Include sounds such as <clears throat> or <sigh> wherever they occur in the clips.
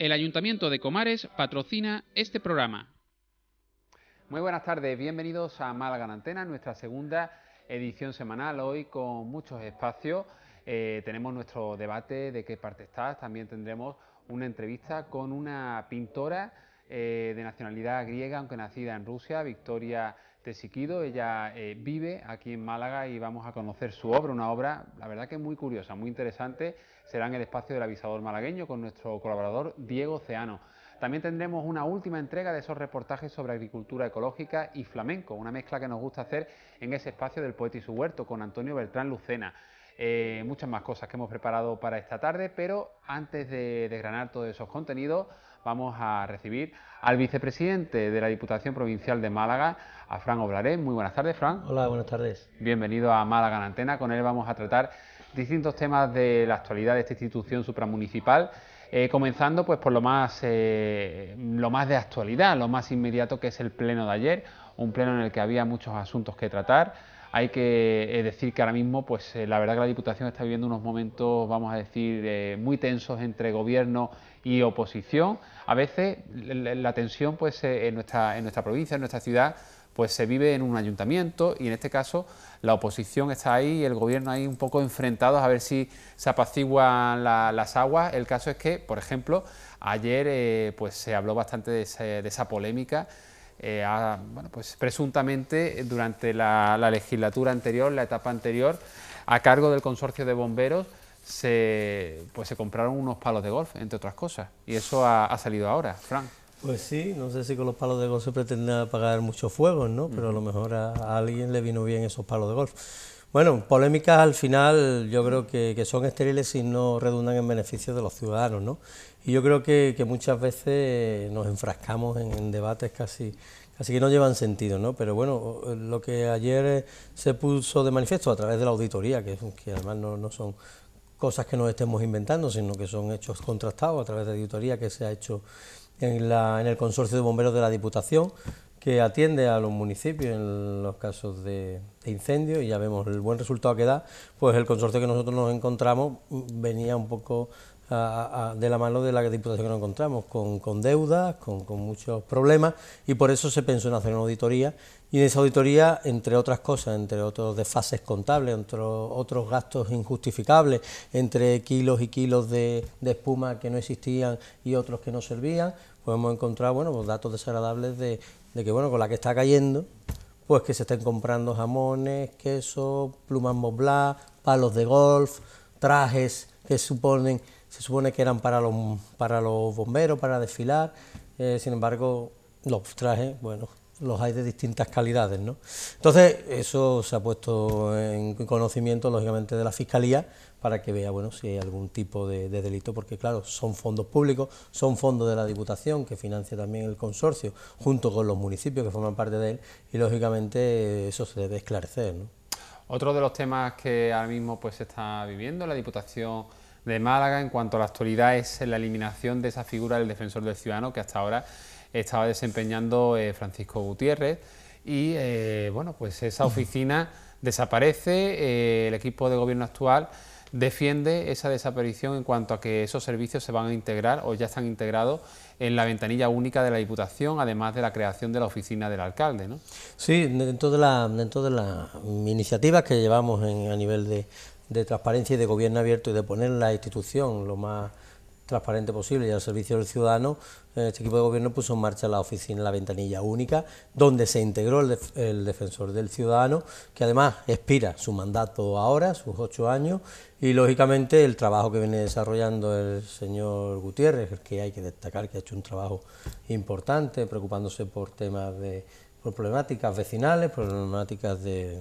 El Ayuntamiento de Comares patrocina este programa. Muy buenas tardes, bienvenidos a Málaga Antena, nuestra segunda edición semanal, hoy con muchos espacios. Eh, tenemos nuestro debate de qué parte estás, también tendremos una entrevista con una pintora eh, de nacionalidad griega, aunque nacida en Rusia, Victoria Siquido, Ella eh, vive aquí en Málaga y vamos a conocer su obra, una obra, la verdad que muy curiosa, muy interesante. Será en el espacio del avisador malagueño con nuestro colaborador Diego Ceano. También tendremos una última entrega de esos reportajes sobre agricultura ecológica y flamenco, una mezcla que nos gusta hacer en ese espacio del poeta y su huerto con Antonio Beltrán Lucena. Eh, muchas más cosas que hemos preparado para esta tarde, pero antes de desgranar todos esos contenidos, vamos a recibir al vicepresidente de la Diputación Provincial de Málaga, a Fran Oblaré. Muy buenas tardes, Fran. Hola, buenas tardes. Bienvenido a Málaga en Antena. Con él vamos a tratar distintos temas de la actualidad de esta institución supramunicipal. Eh, comenzando pues por lo más eh, lo más de actualidad, lo más inmediato que es el pleno de ayer, un pleno en el que había muchos asuntos que tratar hay que eh, decir que ahora mismo, pues eh, la verdad que la Diputación está viviendo unos momentos, vamos a decir, eh, muy tensos entre gobierno y oposición. A veces la tensión, pues en, nuestra, provincia, en nuestra ciudad, pues se vive en un ayuntamiento y en este caso la oposición está ahí y el gobierno ahí un poco enfrentados a ver si se apaciguan las aguas. El caso es que, por ejemplo, ayer pues, se habló bastante de esa polémica eh, bueno, pues presuntamente durante la, legislatura anterior, la etapa anterior, a cargo del consorcio de bomberos, se, pues se compraron unos palos de golf, entre otras cosas. Y eso ha, salido ahora, Frank. Pues sí, no sé si con los palos de golf se pretende apagar muchos fuegos, ¿no? Pero a lo mejor a, alguien le vino bien esos palos de golf. Bueno, polémicas al final yo creo que, son estériles y no redundan en beneficio de los ciudadanos, ¿no? Y yo creo que, muchas veces nos enfrascamos en, debates casi, casi que no llevan sentido, ¿no? Pero bueno, lo que ayer se puso de manifiesto a través de la auditoría, que, que además no, son cosas que nos estemos inventando, sino que son hechos contrastados a través de auditoría que se ha hecho en, la, en el Consorcio de Bomberos de la Diputación, que atiende a los municipios en los casos de, de, incendio y ya vemos el buen resultado que da, pues el consorcio que nosotros nos encontramos venía un poco de la mano de la Diputación que nos encontramos, con, deudas, con, muchos problemas, y por eso se pensó en hacer una auditoría, y en esa auditoría, entre otras cosas, entre otros desfases contables, entre otros gastos injustificables, entre kilos y kilos de, espuma que no existían y otros que no servían, podemos pues encontrar bueno, pues datos desagradables de, de que bueno, con la que está cayendo, pues que se estén comprando jamones, queso, plumas moblas, palos de golf, trajes que suponen se supone que eran para los, para los bomberos, para desfilar, eh, sin embargo, los trajes, bueno, los hay de distintas calidades, ¿no? Entonces, eso se ha puesto en conocimiento, lógicamente, de la Fiscalía para que vea, bueno, si hay algún tipo de, delito, porque, claro, son fondos públicos, son fondos de la Diputación, que financia también el consorcio, junto con los municipios que forman parte de él, y, lógicamente, eso se debe esclarecer, ¿no? Otro de los temas que ahora mismo pues, se está viviendo, la Diputación de Málaga en cuanto a la actualidad es la eliminación de esa figura del defensor del ciudadano que hasta ahora estaba desempeñando eh, Francisco Gutiérrez y eh, bueno pues esa oficina <clears throat> desaparece, eh, el equipo de gobierno actual defiende esa desaparición en cuanto a que esos servicios se van a integrar o ya están integrados en la ventanilla única de la Diputación, además de la creación de la oficina del alcalde. Sí, dentro de, la, de las iniciativas que llevamos a nivel de, de transparencia y de gobierno abierto y de poner la institución lo más transparente posible y al servicio del ciudadano, eh, este equipo de gobierno puso en marcha la oficina, la ventanilla única, donde se integró el, defensor del ciudadano, que además expira su mandato ahora, sus ocho años, y lógicamente el trabajo que viene desarrollando el señor Gutiérrez, que hay que destacar que ha hecho un trabajo importante, preocupándose por temas de por problemáticas vecinales, problemáticas de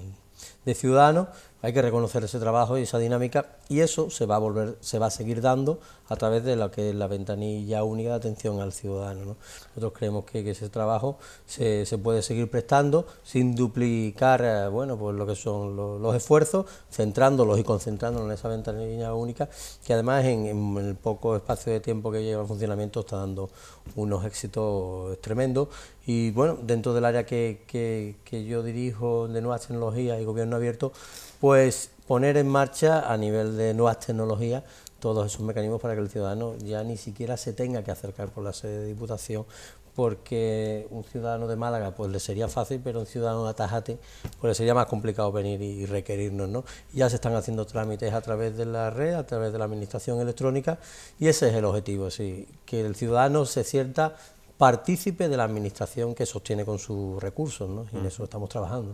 ciudadanos, hay que reconocer ese trabajo y esa dinámica y eso se va a volver, se va a seguir dando a través de lo que es la ventanilla única de atención al ciudadano. Nosotros creemos que, ese trabajo se, puede seguir prestando sin duplicar eh, bueno, pues lo que son los, esfuerzos, centrándolos y concentrándolos en esa ventanilla única que además en, el poco espacio de tiempo que lleva en funcionamiento está dando unos éxitos tremendos. Y bueno, dentro del área que, yo dirijo de nuevas tecnologías y gobierno abierto, pues poner en marcha a nivel de nuevas tecnologías todos esos mecanismos para que el ciudadano ya ni siquiera se tenga que acercar por la sede de Diputación porque un ciudadano de Málaga pues le sería fácil, pero un ciudadano de Atajate pues le sería más complicado venir y, requerirnos, ¿no? Ya se están haciendo trámites a través de la red, a través de la administración electrónica y ese es el objetivo, sí, que el ciudadano se sienta partícipe de la administración que sostiene con sus recursos, Y en mm. eso estamos trabajando.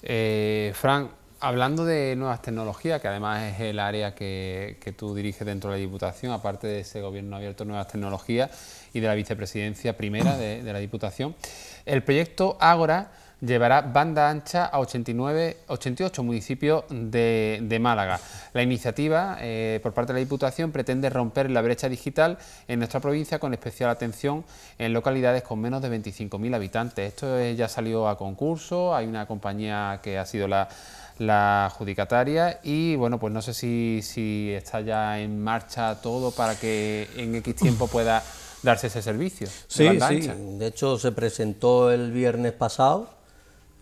Eh, Frank, Hablando de nuevas tecnologías, que además es el área que, tú diriges dentro de la Diputación, aparte de ese Gobierno abierto nuevas tecnologías y de la vicepresidencia primera de, la Diputación, el proyecto Ágora llevará banda ancha a 89, 88 municipios de, Málaga. La iniciativa eh, por parte de la Diputación pretende romper la brecha digital en nuestra provincia con especial atención en localidades con menos de 25.000 habitantes. Esto ya salió a concurso, hay una compañía que ha sido la la adjudicataria y bueno, pues no sé si, está ya en marcha todo para que en X tiempo <laughs> pueda darse ese servicio. Sí, de sí, de hecho se presentó el viernes pasado,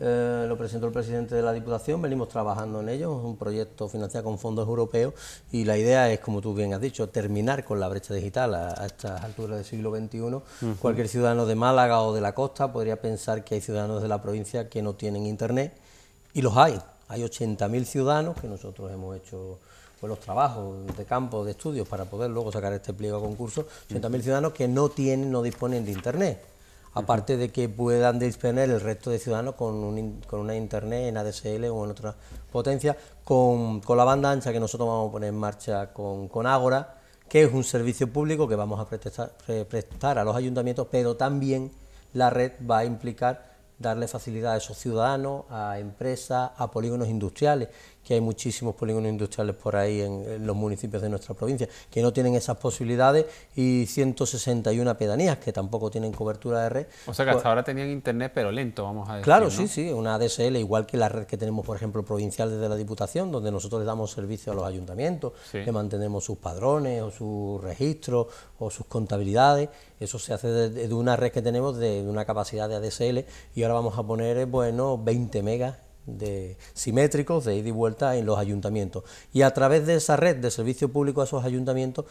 eh, lo presentó el presidente de la Diputación, venimos trabajando en ello, es un proyecto financiado con fondos europeos y la idea es, como tú bien has dicho, terminar con la brecha digital a, estas alturas del siglo XXI. Cualquier ciudadano de Málaga o de la costa podría pensar que hay ciudadanos de la provincia que no tienen internet y los hay. Hay 80.000 ciudadanos que nosotros hemos hecho pues, los trabajos de campo, de estudios, para poder luego sacar este pliego a concurso. 80.000 ciudadanos que no tienen, no disponen de Internet. Aparte de que puedan disponer el resto de ciudadanos con, una Internet en ADSL o en otra potencia, con, la banda ancha que nosotros vamos a poner en marcha con, con Ágora, que es un servicio público que vamos a prestar a los ayuntamientos, pero también la red va a implicar darle facilidad a esos ciudadanos, a empresas, a polígonos industriales que hay muchísimos polígonos industriales por ahí en, los municipios de nuestra provincia, que no tienen esas posibilidades, y 161 pedanías que tampoco tienen cobertura de red. O sea que hasta pues ahora tenían internet, pero lento, vamos a decir. Claro, sí, sí, una ADSL, igual que la red que tenemos, por ejemplo, provincial desde la Diputación, donde nosotros le damos servicio a los ayuntamientos, que le mantenemos sus padrones o sus registros o sus contabilidades. Eso se hace de, una red que tenemos de, una capacidad de ADSL y ahora vamos a poner, eh, bueno, 20 megas de simétricos de ida y vuelta en los ayuntamientos. Y a través de esa red de servicio público a esos ayuntamientos,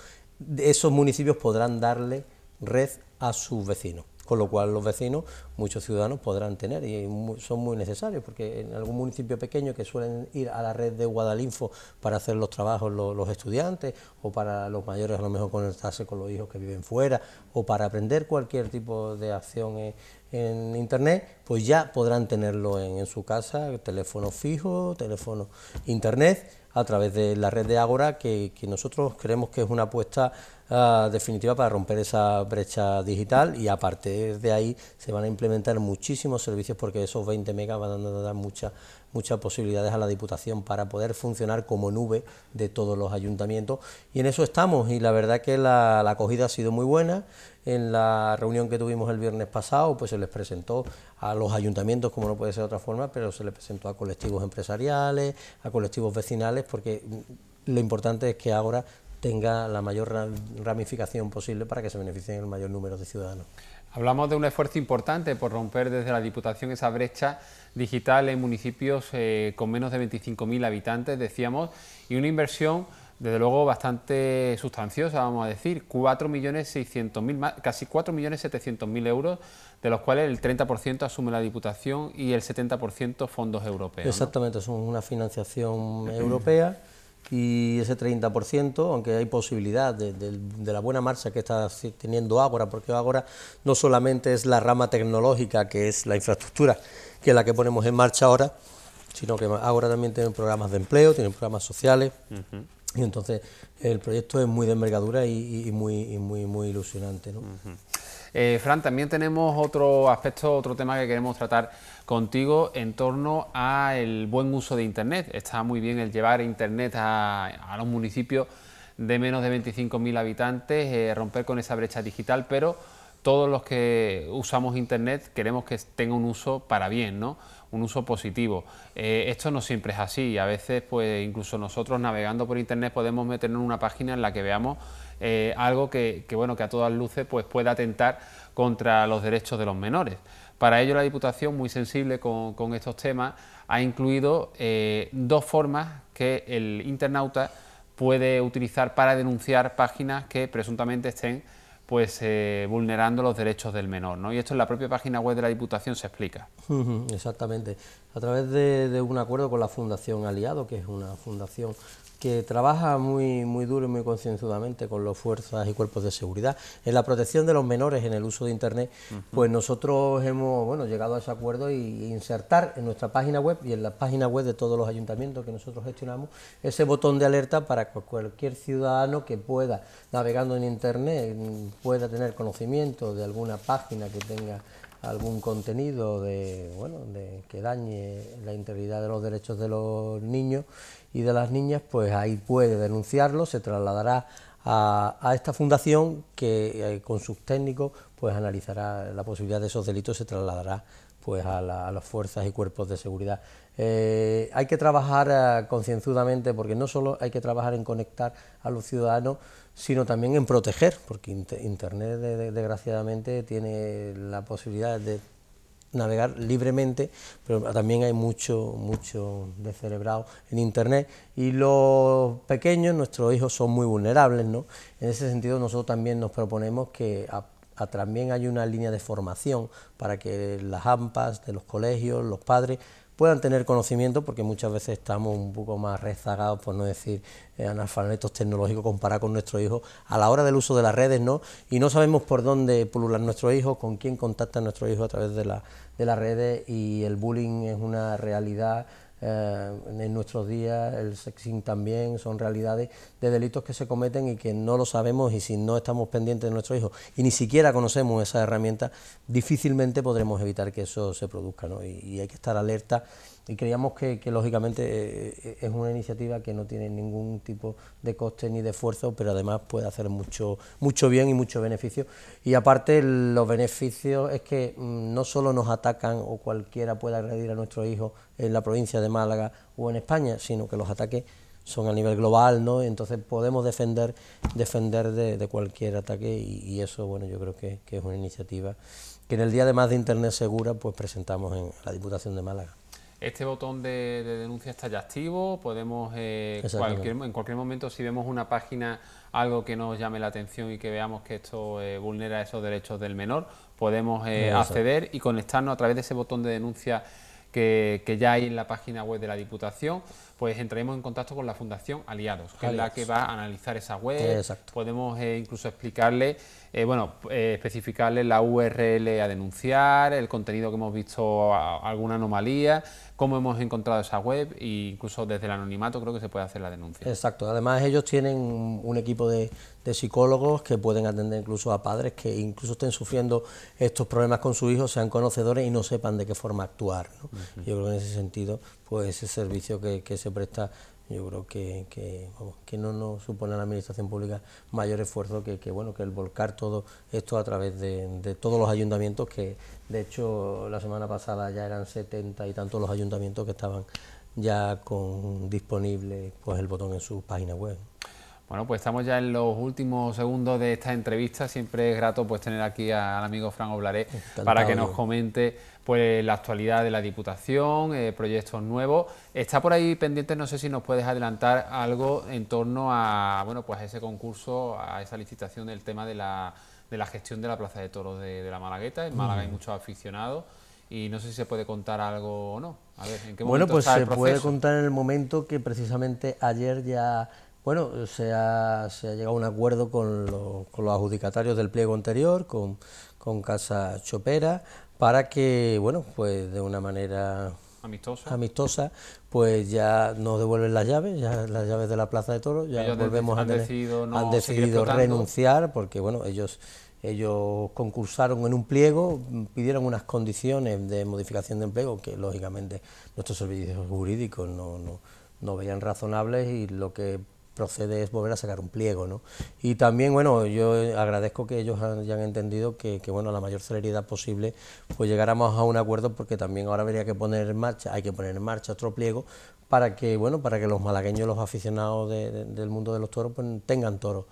esos municipios podrán darle red a sus vecinos con lo cual los vecinos, muchos ciudadanos podrán tener y son muy necesarios, porque en algún municipio pequeño que suelen ir a la red de Guadalinfo para hacer los trabajos los, estudiantes o para los mayores a lo mejor conectarse con los hijos que viven fuera o para aprender cualquier tipo de acción. En, internet, pues ya podrán tenerlo en, su casa, teléfono fijo, teléfono internet, a través de la red de Agora, que nosotros creemos que es una apuesta eh, definitiva para romper esa brecha digital y a partir de ahí se van a implementar muchísimos servicios porque esos 20 megas van a dar muchas muchas posibilidades a la Diputación para poder funcionar como nube de todos los ayuntamientos y en eso estamos y la verdad que la, la acogida ha sido muy buena. En la reunión que tuvimos el viernes pasado pues se les presentó a los ayuntamientos como no puede ser de otra forma, pero se les presentó a colectivos empresariales, a colectivos vecinales porque lo importante es que ahora tenga la mayor ramificación posible para que se beneficien el mayor número de ciudadanos. Hablamos de un esfuerzo importante por romper desde la Diputación esa brecha digital en municipios eh, con menos de 25.000 habitantes, decíamos, y una inversión desde luego bastante sustanciosa, vamos a decir, 4.600.000, casi 4.700.000 euros, de los cuales el 30% asume la Diputación y el 70% fondos europeos. Exactamente, es una financiación europea y ese 30%, aunque hay posibilidad de, la buena marcha que está teniendo Ágora, porque Ágora no solamente es la rama tecnológica, que es la infraestructura, que es la que ponemos en marcha ahora, sino que Ágora también tiene programas de empleo, tiene programas sociales. Y entonces el proyecto es muy de envergadura y, muy, muy, muy ilusionante. ¿no? Eh, Fran, también tenemos otro aspecto, otro tema que queremos tratar contigo en torno al buen uso de Internet. Está muy bien el llevar Internet a, los municipios de menos de 25.000 habitantes, eh, romper con esa brecha digital, pero todos los que usamos Internet queremos que tenga un uso para bien, ¿no? un uso positivo. Eh, esto no siempre es así a veces pues incluso nosotros navegando por Internet podemos meternos en una página en la que veamos eh, algo que, que, bueno, que a todas luces pues, pueda atentar contra los derechos de los menores. Para ello la Diputación, muy sensible con, estos temas, ha incluido eh, dos formas que el internauta puede utilizar para denunciar páginas que presuntamente estén pues eh, vulnerando los derechos del menor, ¿no? Y esto en la propia página web de la Diputación se explica. Exactamente, a través de un acuerdo con la Fundación Aliado, que es una fundación que trabaja muy, muy duro y muy concienzudamente con las fuerzas y cuerpos de seguridad. En la protección de los menores en el uso de Internet, pues nosotros hemos bueno, llegado a ese acuerdo y insertar en nuestra página web y en la página web de todos los ayuntamientos que nosotros gestionamos ese botón de alerta para que cualquier ciudadano que pueda, navegando en Internet, pueda tener conocimiento de alguna página que tenga algún contenido de, bueno, de, que dañe la integridad de los derechos de los niños y de las niñas, pues ahí puede denunciarlo, se trasladará a, esta fundación que eh, con sus técnicos pues analizará la posibilidad de esos delitos, se trasladará pues a, las fuerzas y cuerpos de seguridad. Eh, hay que trabajar eh, concienzudamente porque no solo hay que trabajar en conectar a los ciudadanos, sino también en proteger, porque Internet desgraciadamente tiene la posibilidad de navegar libremente, pero también hay mucho, mucho celebrado en Internet y los pequeños, nuestros hijos, son muy vulnerables. En ese sentido nosotros también nos proponemos que también hay una línea de formación para que las AMPAs de los colegios, los padres, puedan tener conocimiento, porque muchas veces estamos un poco más rezagados, por no decir eh, analfabetos tecnológicos, comparados con nuestros hijos, a la hora del uso de las redes, ¿no? Y no sabemos por dónde pulular nuestros hijos, con quién contacta nuestros hijos a través de, la, de las redes, y el bullying es una realidad eh, en nuestros días, el sexing también, son realidades de delitos que se cometen y que no lo sabemos y si no estamos pendientes de nuestros hijos y ni siquiera conocemos esa herramienta, difícilmente podremos evitar que eso se produzca y hay que estar alerta y creíamos que, lógicamente eh, eh, es una iniciativa que no tiene ningún tipo de coste ni de esfuerzo, pero además puede hacer mucho, mucho bien y mucho beneficio. Y aparte los beneficios es que mm, no solo nos atacan o cualquiera puede agredir a nuestro hijo en la provincia de Málaga o en España, sino que los ataques son a nivel global, ¿no? Entonces podemos defender, defender de, cualquier ataque y, eso, bueno, yo creo que, es una iniciativa que en el día de Más de Internet Segura, pues presentamos en la Diputación de Málaga. Este botón de, denuncia está ya activo, podemos eh, en cualquier momento si vemos una página, algo que nos llame la atención y que veamos que esto eh, vulnera esos derechos del menor, podemos eh, acceder y conectarnos a través de ese botón de denuncia que, ya hay en la página web de la Diputación pues entraremos en contacto con la Fundación Aliados, que es la que va a analizar esa web. Podemos eh, incluso explicarle, eh, bueno, eh, especificarle la URL a denunciar, el contenido que hemos visto, alguna anomalía, cómo hemos encontrado esa web e incluso desde el anonimato creo que se puede hacer la denuncia. Exacto, además ellos tienen un equipo de, psicólogos que pueden atender incluso a padres que incluso estén sufriendo estos problemas con su hijo, sean conocedores y no sepan de qué forma actuar. Yo creo que en ese sentido pues ese servicio que, se presta yo creo que, que, no nos supone a la Administración Pública mayor esfuerzo que, bueno, que el volcar todo esto a través de, todos los ayuntamientos, que de hecho la semana pasada ya eran 70... y tantos los ayuntamientos que estaban ya con disponible pues, el botón en su página web. Bueno, pues estamos ya en los últimos segundos de esta entrevista. Siempre es grato pues tener aquí al amigo Fran Oblaré para que nos comente pues la actualidad de la Diputación, eh, proyectos nuevos. Está por ahí pendiente, no sé si nos puedes adelantar algo en torno a bueno, pues ese concurso, a esa licitación del tema de la, de la gestión de la Plaza de Toros de, la Malagueta. En Málaga hay muchos aficionados y no sé si se puede contar algo o no. A ver, ¿en qué bueno, pues se puede contar en el momento que precisamente ayer ya bueno, se ha, llegado a un acuerdo con, con los adjudicatarios del pliego anterior, con, con Casa Chopera, para que, bueno, pues de una manera amistosa, pues ya nos devuelven las llaves, ya las llaves de la Plaza de Toros, ya volvemos a decidido, han decidido renunciar porque, bueno, ellos ellos concursaron en un pliego, pidieron unas condiciones de modificación de empleo que lógicamente nuestros servicios jurídicos no, no, no veían razonables y lo que procede es volver a sacar un pliego. Y también, bueno, yo agradezco que ellos hayan entendido que, bueno, a la mayor celeridad posible, pues llegáramos a un acuerdo, porque también ahora habría que poner en marcha, hay que poner en marcha otro pliego para que, bueno, para que los malagueños, los aficionados del mundo de los toros, pues, tengan toros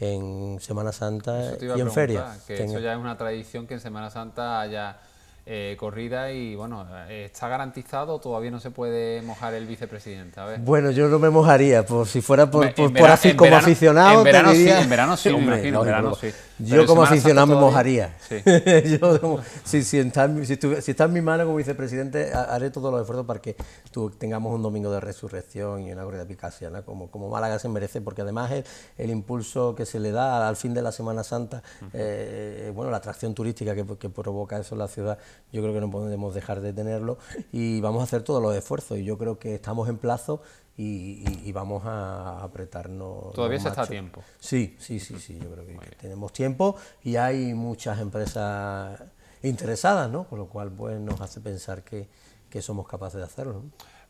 en Semana Santa y en ferias. Que eso ya es una tradición que en Semana Santa haya eh, corrida y bueno, eh, ¿está garantizado todavía no se puede mojar el vicepresidente? A ver. Bueno, yo no me mojaría, por si fuera por, así como aficionado. En verano, sí, <laughs> en verano sí, Yo como aficionado me mojaría. si, si, está, en mi mano como vicepresidente, haré todos los esfuerzos para que tengamos un domingo de resurrección y una corrida de como, como Málaga se merece, porque además el, impulso que se le da al fin de la Semana Santa, eh, bueno, la atracción turística que provoca eso en la ciudad, yo creo que no podemos dejar de tenerlo y vamos a hacer todos los esfuerzos y yo creo que estamos en plazo y, vamos a apretarnos. Todavía se está a tiempo. Sí, sí, sí, sí, yo creo que, tenemos tiempo y hay muchas empresas interesadas, ¿no? Con lo cual pues nos hace pensar que, somos capaces de hacerlo.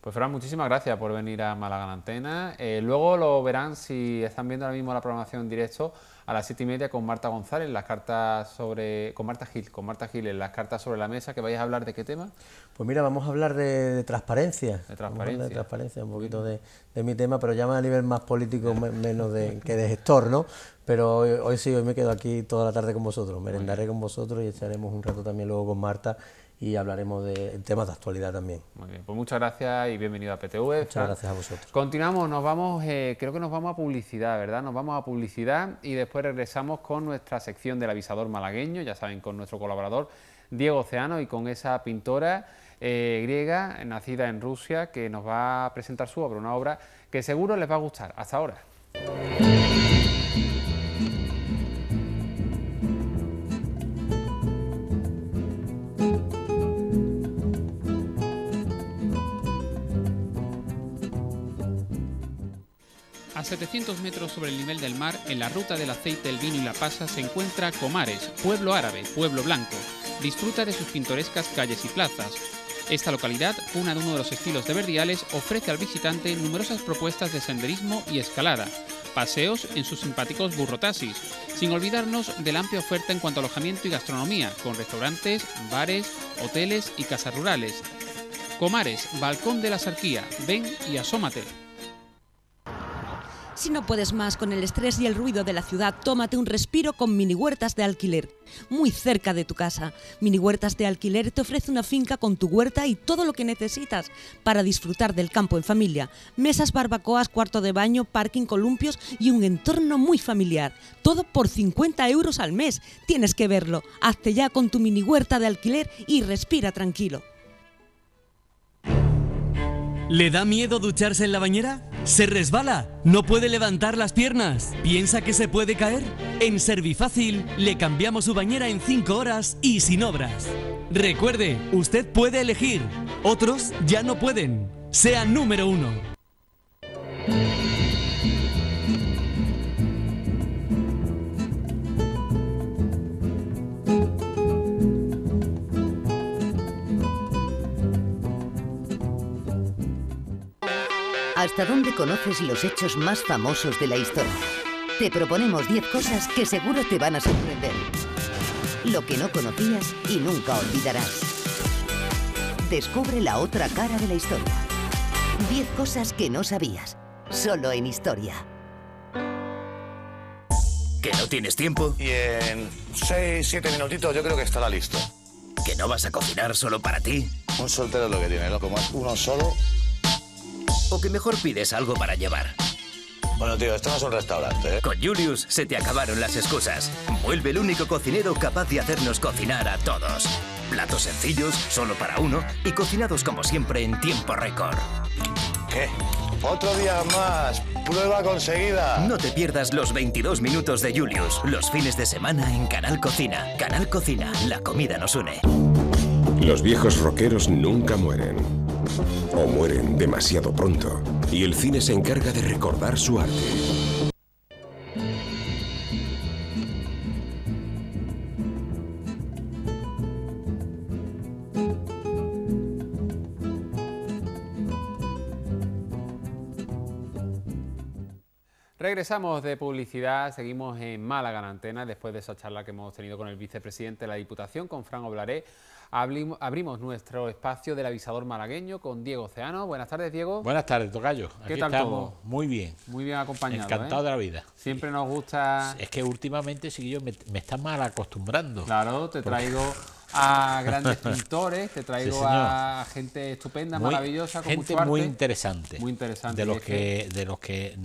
Pues Fran, muchísimas gracias por venir a Málaga Antena. Eh, luego lo verán si están viendo ahora mismo la programación en directo a las siete y media con Marta González, las cartas sobre. con Marta Gil, con Marta Gil en las cartas sobre la mesa, que vais a hablar de qué tema. Pues mira, vamos a hablar de, transparencia. De transparencia. De transparencia, un poquito de, mi tema, pero ya más a nivel más político, menos que de gestor, ¿no? Pero hoy, hoy sí, hoy me quedo aquí toda la tarde con vosotros, merendaré con vosotros y echaremos un rato también luego con Marta y hablaremos de temas de actualidad también. Muy bien, pues muchas gracias y bienvenido a PTV. Muchas gracias a vosotros. Continuamos, nos vamos, eh, creo que nos vamos a publicidad, ¿verdad? Nos vamos a publicidad y después regresamos con nuestra sección del avisador malagueño, ya saben, con nuestro colaborador Diego Oceano y con esa pintora eh, griega nacida en Rusia que nos va a presentar su obra, una obra que seguro les va a gustar. Hasta ahora. 700 metros sobre el nivel del mar, en la ruta del aceite, el vino y la pasa, se encuentra Comares, pueblo árabe, pueblo blanco. Disfruta de sus pintorescas calles y plazas. Esta localidad, una de uno de los estilos de Verdiales, ofrece al visitante numerosas propuestas de senderismo y escalada, paseos en sus simpáticos burrotasis... sin olvidarnos de la amplia oferta en cuanto a alojamiento y gastronomía, con restaurantes, bares, hoteles y casas rurales. Comares, Balcón de la Sarquía, ven y asómate. Si no puedes más con el estrés y el ruido de la ciudad, tómate un respiro con mini huertas de alquiler. Muy cerca de tu casa, mini huertas de alquiler te ofrece una finca con tu huerta y todo lo que necesitas para disfrutar del campo en familia. Mesas, barbacoas, cuarto de baño, parking, columpios y un entorno muy familiar. Todo por 50 euros al mes. Tienes que verlo. Hazte ya con tu mini huerta de alquiler y respira tranquilo. ¿Le da miedo ducharse en la bañera? ¿Se resbala? ¿No puede levantar las piernas? ¿Piensa que se puede caer? En Servifácil le cambiamos su bañera en 5 horas y sin obras. Recuerde, usted puede elegir, otros ya no pueden. Sea número uno. hasta dónde conoces los hechos más famosos de la historia. Te proponemos 10 cosas que seguro te van a sorprender. Lo que no conocías y nunca olvidarás. Descubre la otra cara de la historia. 10 cosas que no sabías, solo en historia. ¿Que no tienes tiempo? Y en 6, 7 minutitos yo creo que estará listo. ¿Que no vas a cocinar solo para ti? Un soltero es lo que tiene, loco más uno solo, o que mejor pides algo para llevar. Bueno, tío, esto no es un restaurante, ¿eh? Con Julius se te acabaron las excusas. Vuelve el único cocinero capaz de hacernos cocinar a todos. Platos sencillos, solo para uno, y cocinados como siempre en tiempo récord. ¿Qué? Otro día más. Prueba conseguida. No te pierdas los 22 minutos de Julius, los fines de semana en Canal Cocina. Canal Cocina, la comida nos une. Los viejos rockeros nunca mueren o mueren demasiado pronto y el cine se encarga de recordar su arte. Regresamos de publicidad, seguimos en Málaga la antena después de esa charla que hemos tenido con el vicepresidente de la Diputación, con Fran Oblaré, abrimos nuestro espacio del avisador malagueño con Diego Oceano. Buenas tardes, Diego. Buenas tardes, Tocayo. ¿Qué tal estamos muy bien. Muy bien acompañado. Encantado ¿eh? de la vida. Siempre nos gusta... Es que últimamente, sí, yo me, está mal acostumbrando. Claro, te traigo... a grandes <laughs> pintores, te traigo a gente estupenda, maravillosa, gente muy interesante, muy interesante, de los que,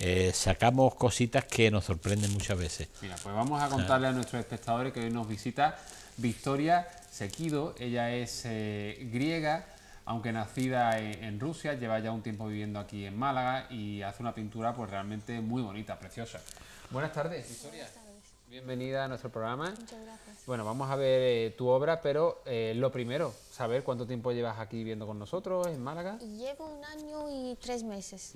eh, sacamos cositas que nos sorprenden muchas veces. Mira, pues vamos a ah. contarle a nuestros espectadores que hoy nos visita Victoria Sekido. Ella es eh, griega, aunque nacida e, en Rusia, lleva ya un tiempo viviendo aquí en Málaga y hace una pintura pues realmente muy bonita, preciosa. Buenas tardes, Victoria. Bienvenida a nuestro programa. Muchas gracias. Bueno, vamos a ver eh, tu obra, pero eh, lo primero, saber cuánto tiempo llevas aquí viviendo con nosotros en Málaga. Llevo un año y tres meses.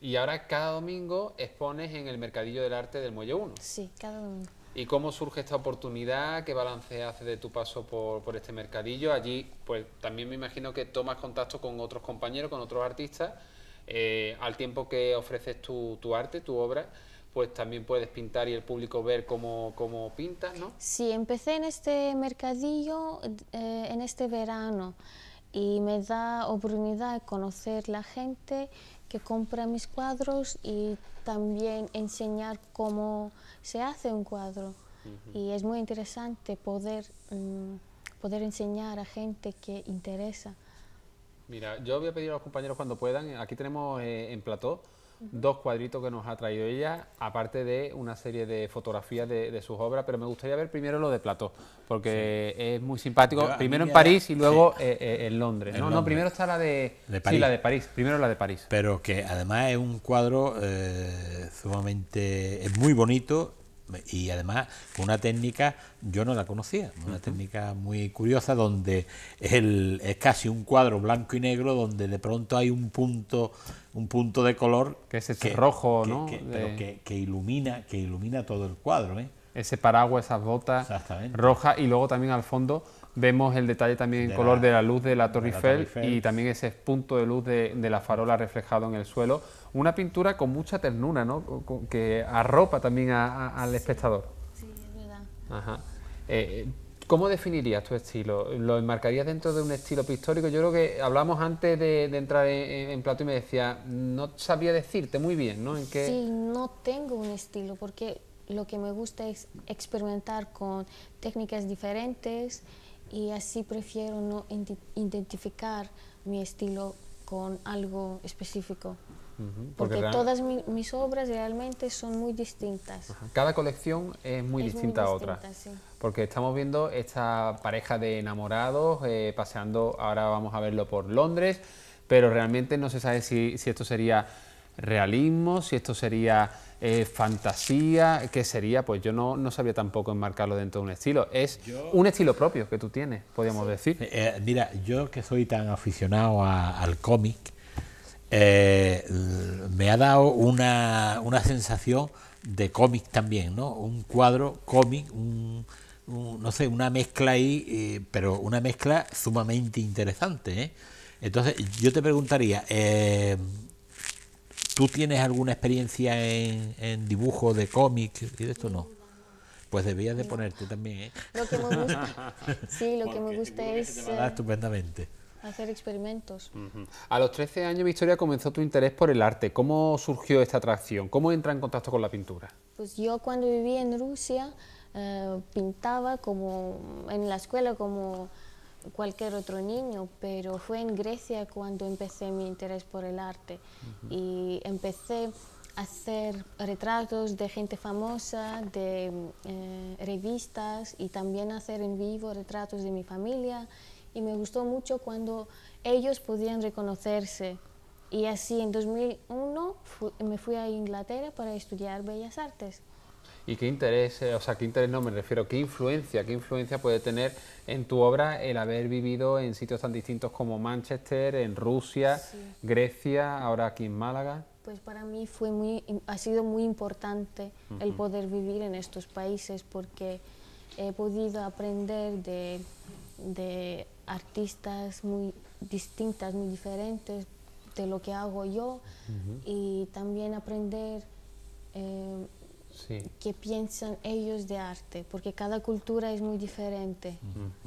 Y ahora cada domingo expones en el Mercadillo del Arte del Muelle 1. Sí, cada domingo. ¿Y cómo surge esta oportunidad? ¿Qué balance hace de tu paso por, este mercadillo? Allí, pues también me imagino que tomas contacto con otros compañeros, con otros artistas, eh, al tiempo que ofreces tu, tu, arte, tu obra, pues también puedes pintar y el público ver cómo, pintas, ¿no? Sí, empecé en este mercadillo eh, en este verano y me da oportunidad de conocer la gente que compra mis cuadros y también enseñar cómo se hace un cuadro. Y es muy interesante poder, mm, poder enseñar a gente que interesa. Mira, yo voy a pedir a los compañeros cuando puedan, aquí tenemos eh, en plató dos cuadritos que nos ha traído ella, aparte de una serie de fotografías de, sus obras, pero me gustaría ver primero lo de Plató, porque es muy simpático, primero en París y luego eh, eh, en Londres. no, no, primero está la de, la de París, primero la de París. Pero que además es un cuadro eh, sumamente, es muy bonito y además una técnica, yo no la conocía, una técnica muy curiosa donde es casi un cuadro blanco y negro donde de pronto hay un punto un punto de color que es ese rojo, que, ¿no? pero que, ilumina que ilumina todo el cuadro, ¿eh? Ese paraguas, esas botas rojas y luego también al fondo vemos el detalle también en color de la luz de la Torre, Eiffel, y también ese punto de luz de la farola reflejado en el suelo una pintura con mucha ternura, ¿no? que arropa también al espectador. Sí, es verdad. Eh, ¿Cómo definirías tu estilo? ¿Lo enmarcarías dentro de un estilo pictórico? Yo creo que hablamos antes de, entrar en, plato y me decía, no sabía decirte muy bien, ¿no? ¿En qué... Sí, no tengo un estilo porque lo que me gusta es experimentar con técnicas diferentes y así prefiero no identificar mi estilo con algo específico porque, todas mis obras realmente son muy distintas. Cada colección es muy distinta a otra. Porque estamos viendo esta pareja de enamorados eh, paseando, ahora vamos a verlo por Londres, pero realmente no se sabe si, esto sería realismo, si esto sería eh, fantasía, qué sería, pues yo no, sabía tampoco enmarcarlo dentro de un estilo. Es un estilo propio que tú tienes, podríamos decir. Eh, mira, yo que soy tan aficionado al cómic, eh, me ha dado una, una, sensación de cómic también, ¿no? Un cuadro cómic, no sé, una mezcla ahí, eh, pero una mezcla sumamente interesante, ¿eh? Entonces, yo te preguntaría, eh, ¿tú tienes alguna experiencia en, dibujo de cómic y de esto no? Pues debías de ponerte también, ¿eh? Lo que me gusta, <laughs> sí, lo que me gusta es... Eh, estupendamente. Hacer experimentos. A los 13 años, Victoria, comenzó tu interés por el arte. ¿Cómo surgió esta atracción? ¿Cómo entra en contacto con la pintura? Pues yo cuando vivía en Rusia eh, pintaba como en la escuela como cualquier otro niño, pero fue en Grecia cuando empecé mi interés por el arte y empecé a hacer retratos de gente famosa, de eh, revistas y también hacer en vivo retratos de mi familia y me gustó mucho cuando ellos podían reconocerse. Y así en 2001 me fui a Inglaterra para estudiar Bellas Artes. ¿Y qué interés, eh, o sea, qué interés no me refiero, qué influencia, qué influencia puede tener en tu obra el haber vivido en sitios tan distintos como Manchester, en Rusia, Grecia, ahora aquí en Málaga? Pues para mí fue muy, ha sido muy importante el poder vivir en estos países porque he podido aprender de artistas muy distintas, muy diferentes de lo que hago yo y también aprender eh, qué piensan ellos de arte, porque cada cultura es muy diferente.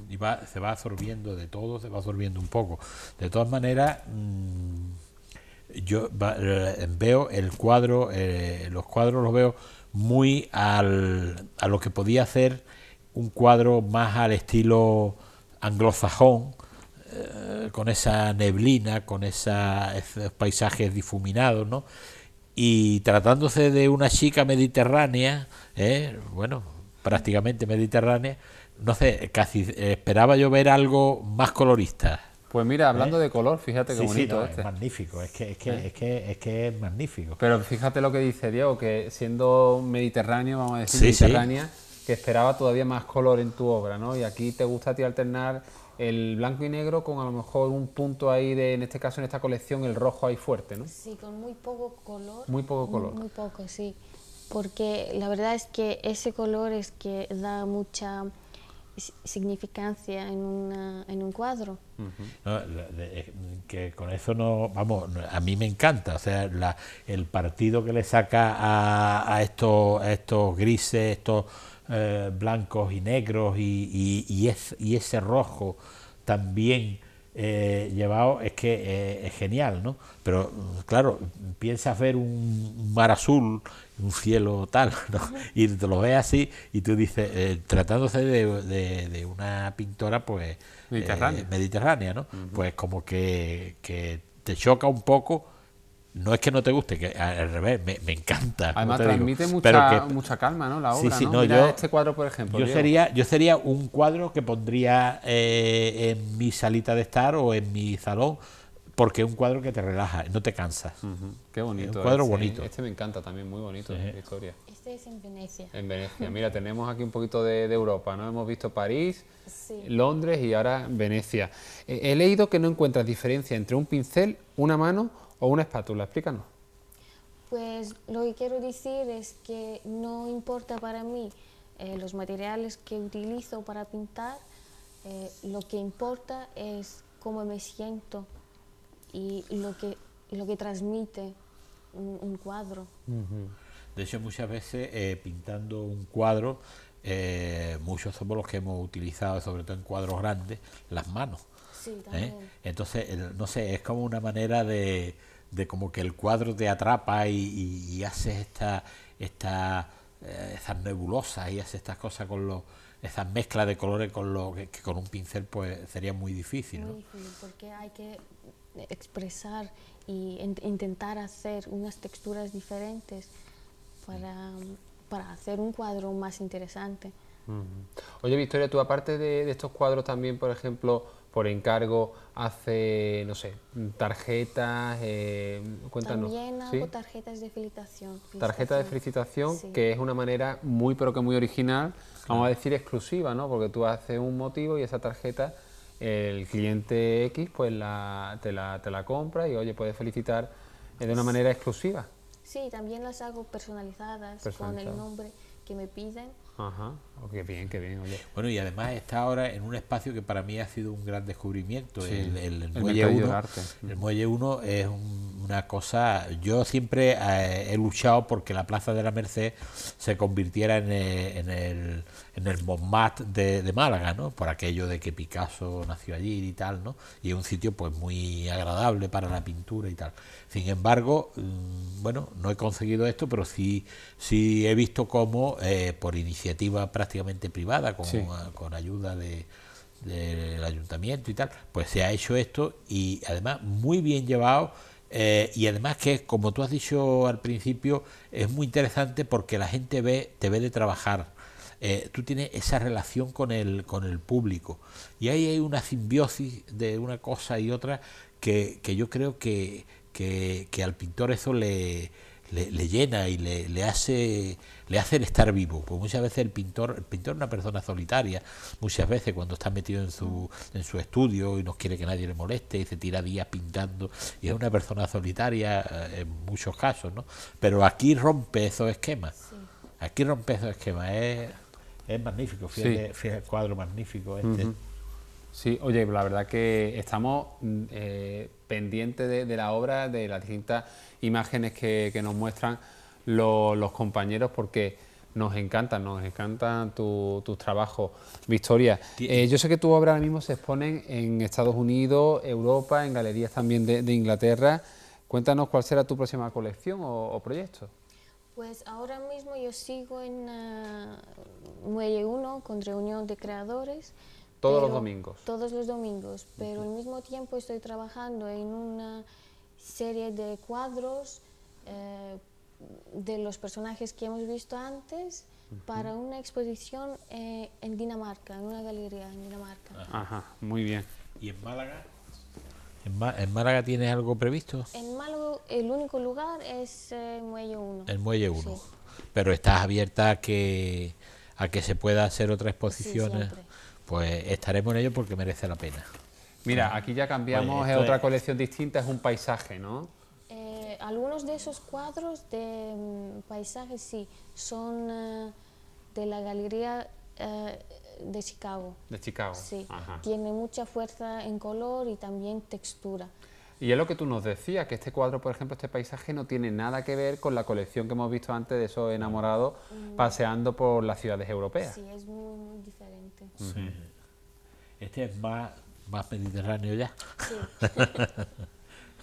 Y va, se va absorbiendo de todo, se va absorbiendo un poco. De todas maneras, mm, yo eh, veo el cuadro, eh, los cuadros los veo muy al, a lo que podía hacer un cuadro más al estilo anglosajón, eh, con esa neblina, con esa, esos paisajes difuminados, ¿no? Y tratándose de una chica mediterránea, eh, bueno, prácticamente mediterránea, no sé, casi esperaba yo ver algo más colorista. Pues mira, hablando ¿Eh? de color, fíjate qué bonito Es este. magnífico, es que ¿Eh? es que, es que, es magnífico. Pero fíjate lo que dice Diego, que siendo mediterráneo, vamos a decir, mediterránea, que esperaba todavía más color en tu obra, ¿no? Y aquí te gusta a ti alternar el blanco y negro con a lo mejor un punto ahí de, en este caso en esta colección, el rojo ahí fuerte, ¿no? Sí, con muy poco color. Muy poco color. Muy, poco, sí. Porque la verdad es que ese color es que da mucha significancia en, en un cuadro. Eh, que con eso no, vamos, a mí me encanta, o sea, el partido que le saca a, estos, a estos grises, estos eh, blancos y negros y, ese rojo también eh, llevado es que eh, es genial, ¿no? Pero claro, piensas ver un mar azul, un cielo tal, <laughs> Y te lo ves así y tú dices, eh, tratándose de, una pintora pues mediterránea, ¿no? Pues como que, que te choca un poco no es que no te guste, que al revés, me, encanta. Además, transmite mucha, mucha calma, ¿no? La obra, ¿no? Mira este cuadro, por ejemplo. Yo sería, yo sería un cuadro que pondría eh, en mi salita de estar o en mi salón, porque es un cuadro que te relaja, no te cansas. Qué bonito. un cuadro bonito. Este me encanta también, muy bonito, Victoria. Este es en Venecia. En Venecia. Mira, tenemos aquí un poquito de, Europa, ¿no? Hemos visto París, Londres y ahora Venecia. he leído que no encuentras diferencia entre un pincel, una mano o una espátula? Explícanos. Pues lo que quiero decir es que no importa para mí eh, los materiales que utilizo para pintar, eh, lo que importa es cómo me siento y lo que, lo que transmite un, cuadro. De hecho, muchas veces eh, pintando un cuadro, muchos somos los que hemos utilizado, sobre todo en cuadros grandes, las manos ¿eh? Entonces, no sé, es como una manera de, como que el cuadro te atrapa y, haces esta, esta, eh, estas nebulosas y haces estas cosas con los esas mezclas de colores con lo que, con un pincel pues sería muy difícil, Muy difícil porque hay que expresar y intentar hacer unas texturas diferentes para, hacer un cuadro más interesante. Oye, Victoria, tú aparte de, estos cuadros también, por ejemplo, por encargo hace, no sé, tarjetas, eh, cuéntanos. También hago tarjetas de felicitación. Tarjeta de felicitación, que es una manera muy, pero que muy original, vamos a decir exclusiva, ¿no? Porque tú haces un motivo y esa tarjeta el cliente X pues la, te, la, te la compra y oye, puedes felicitar eh, de una manera exclusiva. Sí, también las hago personalizadas. con el nombre que me piden Ajá. Oh, bien, qué bien. Bueno, y además está ahora en un espacio que para mí ha sido un gran descubrimiento. el, Muelle 1. El Muelle es una cosa. Yo siempre eh, he luchado porque la Plaza de la Merced se convirtiera en eh, el en el Montmartre de, Málaga, ¿no? Por aquello de que Picasso nació allí y tal, ¿no? Y es un sitio pues muy agradable para la pintura y tal. Sin embargo, mm, bueno, no he conseguido esto, pero sí, sí he visto cómo eh, por iniciativa prácticamente privada, con, ah, con ayuda de, del ayuntamiento y tal, pues se ha hecho esto y además muy bien llevado eh, y además que como tú has dicho al principio es muy interesante porque la gente ve te ve de trabajar eh, tú tienes esa relación con el, con el público. Y ahí hay una simbiosis de una cosa y otra que, yo creo que, al pintor eso le, le, llena y le, le, hace, le hace el estar vivo. Porque muchas veces el pintor, el pintor es una persona solitaria, muchas veces cuando está metido en su, en su estudio y no quiere que nadie le moleste y se tira días pintando y es una persona solitaria eh, en muchos casos, ¿no? Pero aquí rompe esos esquemas. Aquí rompe esos esquemas. Es magnífico, fíjate, el cuadro magnífico este. Sí, oye, la verdad que estamos mm, eh, pendientes de, la obra, de las distintas imágenes que, nos muestran los compañeros, porque nos encantan, nos encantan tus tu trabajos. Victoria, eh, yo sé que tu obra ahora mismo se exponen en Estados Unidos, Europa, en galerías también de, Inglaterra. Cuéntanos cuál será tu próxima colección o proyecto. Pues ahora mismo yo sigo en ah, Muelle 1 con reunión de creadores. Todos los domingos. Todos los domingos, pero al mismo tiempo estoy trabajando en una serie de cuadros eh, de los personajes que hemos visto antes para una exposición eh, en Dinamarca, en una galería en Dinamarca. Ajá, muy bien. ¿Y en Málaga? ¿En, Málaga tienes algo previsto? En Málaga el único lugar es eh, el Muelle 1. El Muelle 1. Pero estás abierta a que, a que se pueda hacer otra exposición. pues estaremos en ello porque merece la pena. Mira, aquí ya cambiamos, a otra colección distinta, es un paisaje, ¿no? Eh, algunos de esos cuadros de mm, paisajes, sí, son eh, de la galería de Chicago. De Chicago. Sí. Tiene mucha fuerza en color y también textura. Y es lo que tú nos decías, que este cuadro, por ejemplo, este paisaje no tiene nada que ver con la colección que hemos visto antes de esos enamorados mm. paseando por las ciudades europeas. Sí, es muy, diferente. Sí. Este es más, mediterráneo ya. Sí.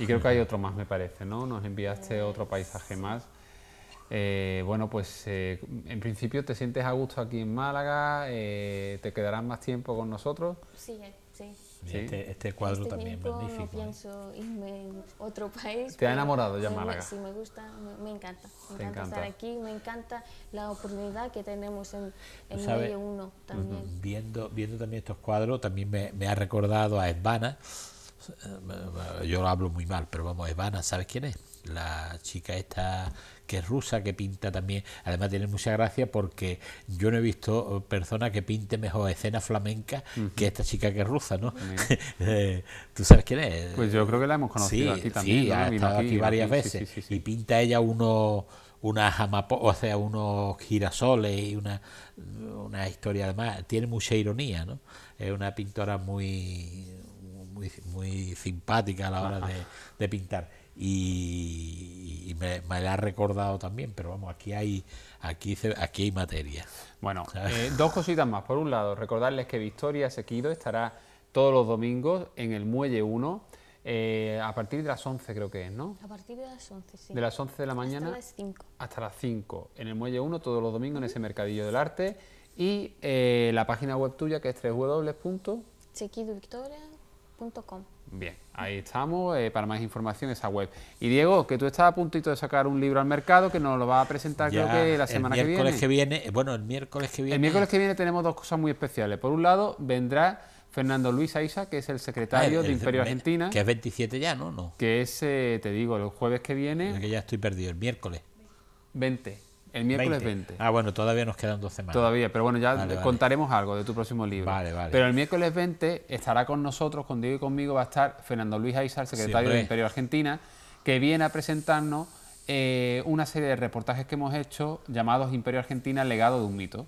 <laughs> y creo que hay otro más, me parece, ¿no? Nos enviaste eh, otro paisaje más. Eh, bueno, pues eh, en principio te sientes a gusto aquí en Málaga, eh, te quedarás más tiempo con nosotros. Sí, sí. Este, este cuadro este también magnífico. No pienso irme en otro país. ¿Te ha enamorado ya Málaga? sí, me gusta, me, encanta. Me encanta, estar aquí, me encanta la oportunidad que tenemos en, en medio uno también. viendo, viendo también estos cuadros, también me, ha recordado a Esbana. Yo lo hablo muy mal, pero vamos, Esbana, ¿sabes quién es? La chica esta que es rusa, que pinta también, además tiene mucha gracia porque yo no he visto oh, persona que pinte mejor escenas flamencas que esta chica que es rusa, ¿no? <laughs> Eh, ¿Tú sabes quién es? Pues yo creo que la hemos conocido aquí también. Sí, estado aquí, varias veces y pinta ella unos unas o unos girasoles y una, una historia además, tiene mucha ironía, ¿no? Es una pintora muy muy, muy simpática a la hora de, de pintar y, me, la ha recordado también, pero vamos, aquí hay, aquí, aquí hay materia. Bueno, eh, <laughs> dos cositas más. Por un lado, recordarles que Victoria Sequido estará todos los domingos en el Muelle 1. Eh, a partir de las 11 creo que es, ¿no? A partir de las 11, sí. De las 11 de la mañana. Hasta las 5. en el Muelle 1, todos los domingos en ese mercadillo del arte. Y eh, la página web tuya que es www.sequidovictoria.com Bien, ahí estamos. Eh, para más información, esa web. Y Diego, que tú estás a puntito de sacar un libro al mercado que nos lo va a presentar, creo que la semana que viene. el miércoles que viene. Eh, bueno, el miércoles que viene. El miércoles que viene tenemos dos cosas muy especiales. Por un lado, vendrá Fernando Luis Aiza, que es el secretario ah, de Imperio Argentina. Que es 27 ya, ¿no? no. Que es, eh, te digo, el jueves que viene. que ya estoy perdido, el miércoles. 20. El miércoles 20. Ah, bueno, todavía nos quedan dos semanas. Todavía, pero bueno, ya contaremos algo de tu próximo libro. Vale, vale. Pero el miércoles 20 estará con nosotros, contigo y conmigo, va a estar Fernando Luis Aizar, secretario del Imperio Argentina, que viene a presentarnos eh, una serie de reportajes que hemos hecho llamados Imperio Argentina, legado de un mito.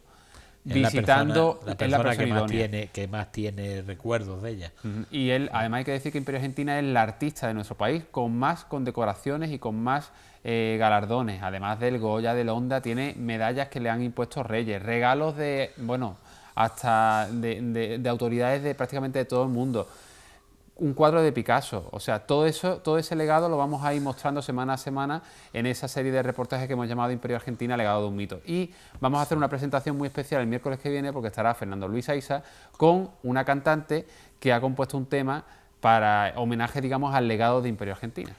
visitando la la persona, que, más tiene, recuerdos de ella. Y él, además hay que decir que Imperio Argentina es la artista de nuestro país con más condecoraciones y con más eh, galardones, además del Goya, la Honda, tiene medallas que le han impuesto reyes, regalos de, bueno, hasta de, autoridades de prácticamente de todo el mundo un cuadro de Picasso. O sea, todo eso, todo ese legado lo vamos a ir mostrando semana a semana en esa serie de reportajes que hemos llamado Imperio Argentina, legado de un mito. Y vamos a hacer una presentación muy especial el miércoles que viene porque estará Fernando Luis Aiza con una cantante que ha compuesto un tema para homenaje, digamos, al legado de Imperio Argentina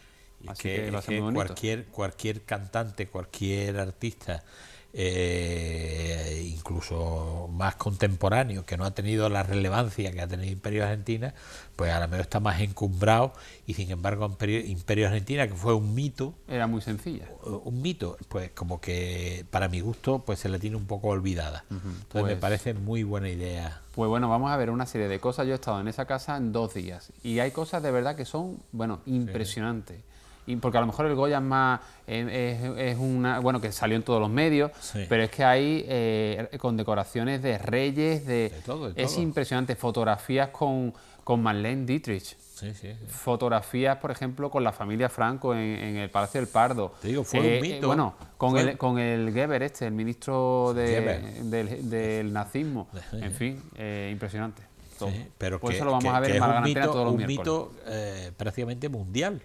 que, cualquier, cantante, cualquier artista, eh, incluso más contemporáneo, que no ha tenido la relevancia que ha tenido Imperio Argentina, pues a lo mejor está más encumbrado y sin embargo Imperio, Imperio Argentina, que fue un mito... Era muy sencilla. Un mito, pues como que para mi gusto pues se la tiene un poco olvidada. Entonces me pues parece muy buena idea. Pues bueno, vamos a ver una serie de cosas. Yo he estado en esa casa en dos días y hay cosas de verdad que son, bueno, impresionantes porque a lo mejor el Goya es más, eh, es, una, bueno, que salió en todos los medios, pero es que hay eh, decoraciones de reyes, de, es impresionante, fotografías con, Marlene Dietrich. Fotografías, por ejemplo, con la familia Franco en, el Palacio del Pardo. digo, fue un eh, mito. bueno, con el, con el Geber este, el ministro del, nazismo. <laughs> En fin, eh, impresionante pero pues que, eso lo vamos a ver en es un mito, un eh, prácticamente mundial.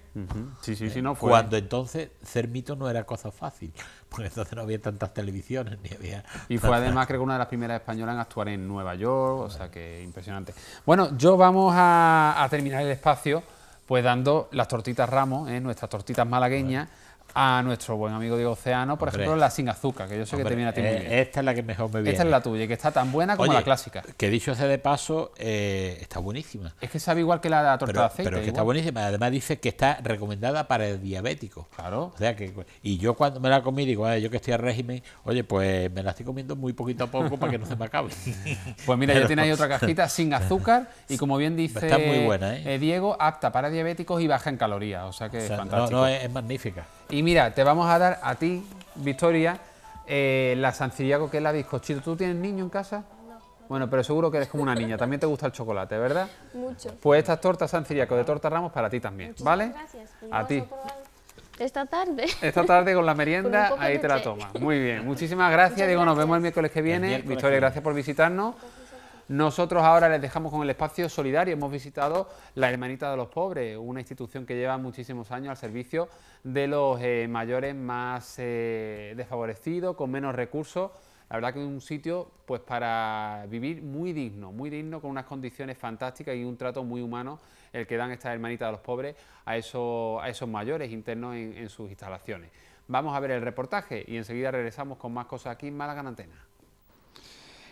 Sí, sí, sí, eh, no fue. Cuando entonces ser mito no era cosa fácil, <laughs> porque entonces no había tantas televisiones ni había. Y fue además creo que una de las primeras españolas en actuar en Nueva York, o sea que impresionante. Bueno, yo vamos a, terminar el espacio pues dando las tortitas Ramos, ¿eh? nuestras tortitas malagueñas a nuestro buen amigo Diego Oceano, por ejemplo, la sin azúcar, que yo sé que te viene a ti muy Esta es la que mejor me viene. Esta es la tuya, que está tan buena como la clásica. Que dicho sea de paso, eh, está buenísima. Es que sabe igual que la, torta de aceite. Pero que está buenísima. Además dice que está recomendada para el diabético. Claro. O sea que, y yo cuando me la comí, digo, ah, yo que estoy a régimen, oye, pues me la estoy comiendo muy poquito a poco para que no se me acabe. <laughs> pues mira, yo ya tiene ahí otra <laughs> cajita sin azúcar y como bien dice ¿eh? Eh, Diego, apta para diabéticos y baja en calorías. O sea que es fantástico. No, no, es magnífica. Y mira, te vamos a dar a ti, Victoria, eh, la Ciriaco, que es la bizcochito. ¿Tú tienes niño en casa? Bueno, pero seguro que eres como una niña. También te gusta el chocolate, ¿verdad? Mucho. Pues estas tortas San Ciriaco de Torta Ramos para ti también, ¿vale? Gracias. Pues a ti. Esta tarde. Esta tarde con la <laughs> merienda, ahí te la tomas. Muy bien. Muchísimas gracias. Digo, nos vemos el miércoles que viene. Victoria, gracias por visitarnos. Nosotros ahora les dejamos con el espacio solidario. Hemos visitado la Hermanita de los Pobres, una institución que lleva muchísimos años al servicio de los eh, mayores más eh, desfavorecidos, con menos recursos. La verdad que es un sitio pues para vivir muy digno, muy digno, con unas condiciones fantásticas y un trato muy humano el que dan estas hermanitas de los pobres a esos, mayores internos en, sus instalaciones. Vamos a ver el reportaje y enseguida regresamos con más cosas aquí en Málaga Antena.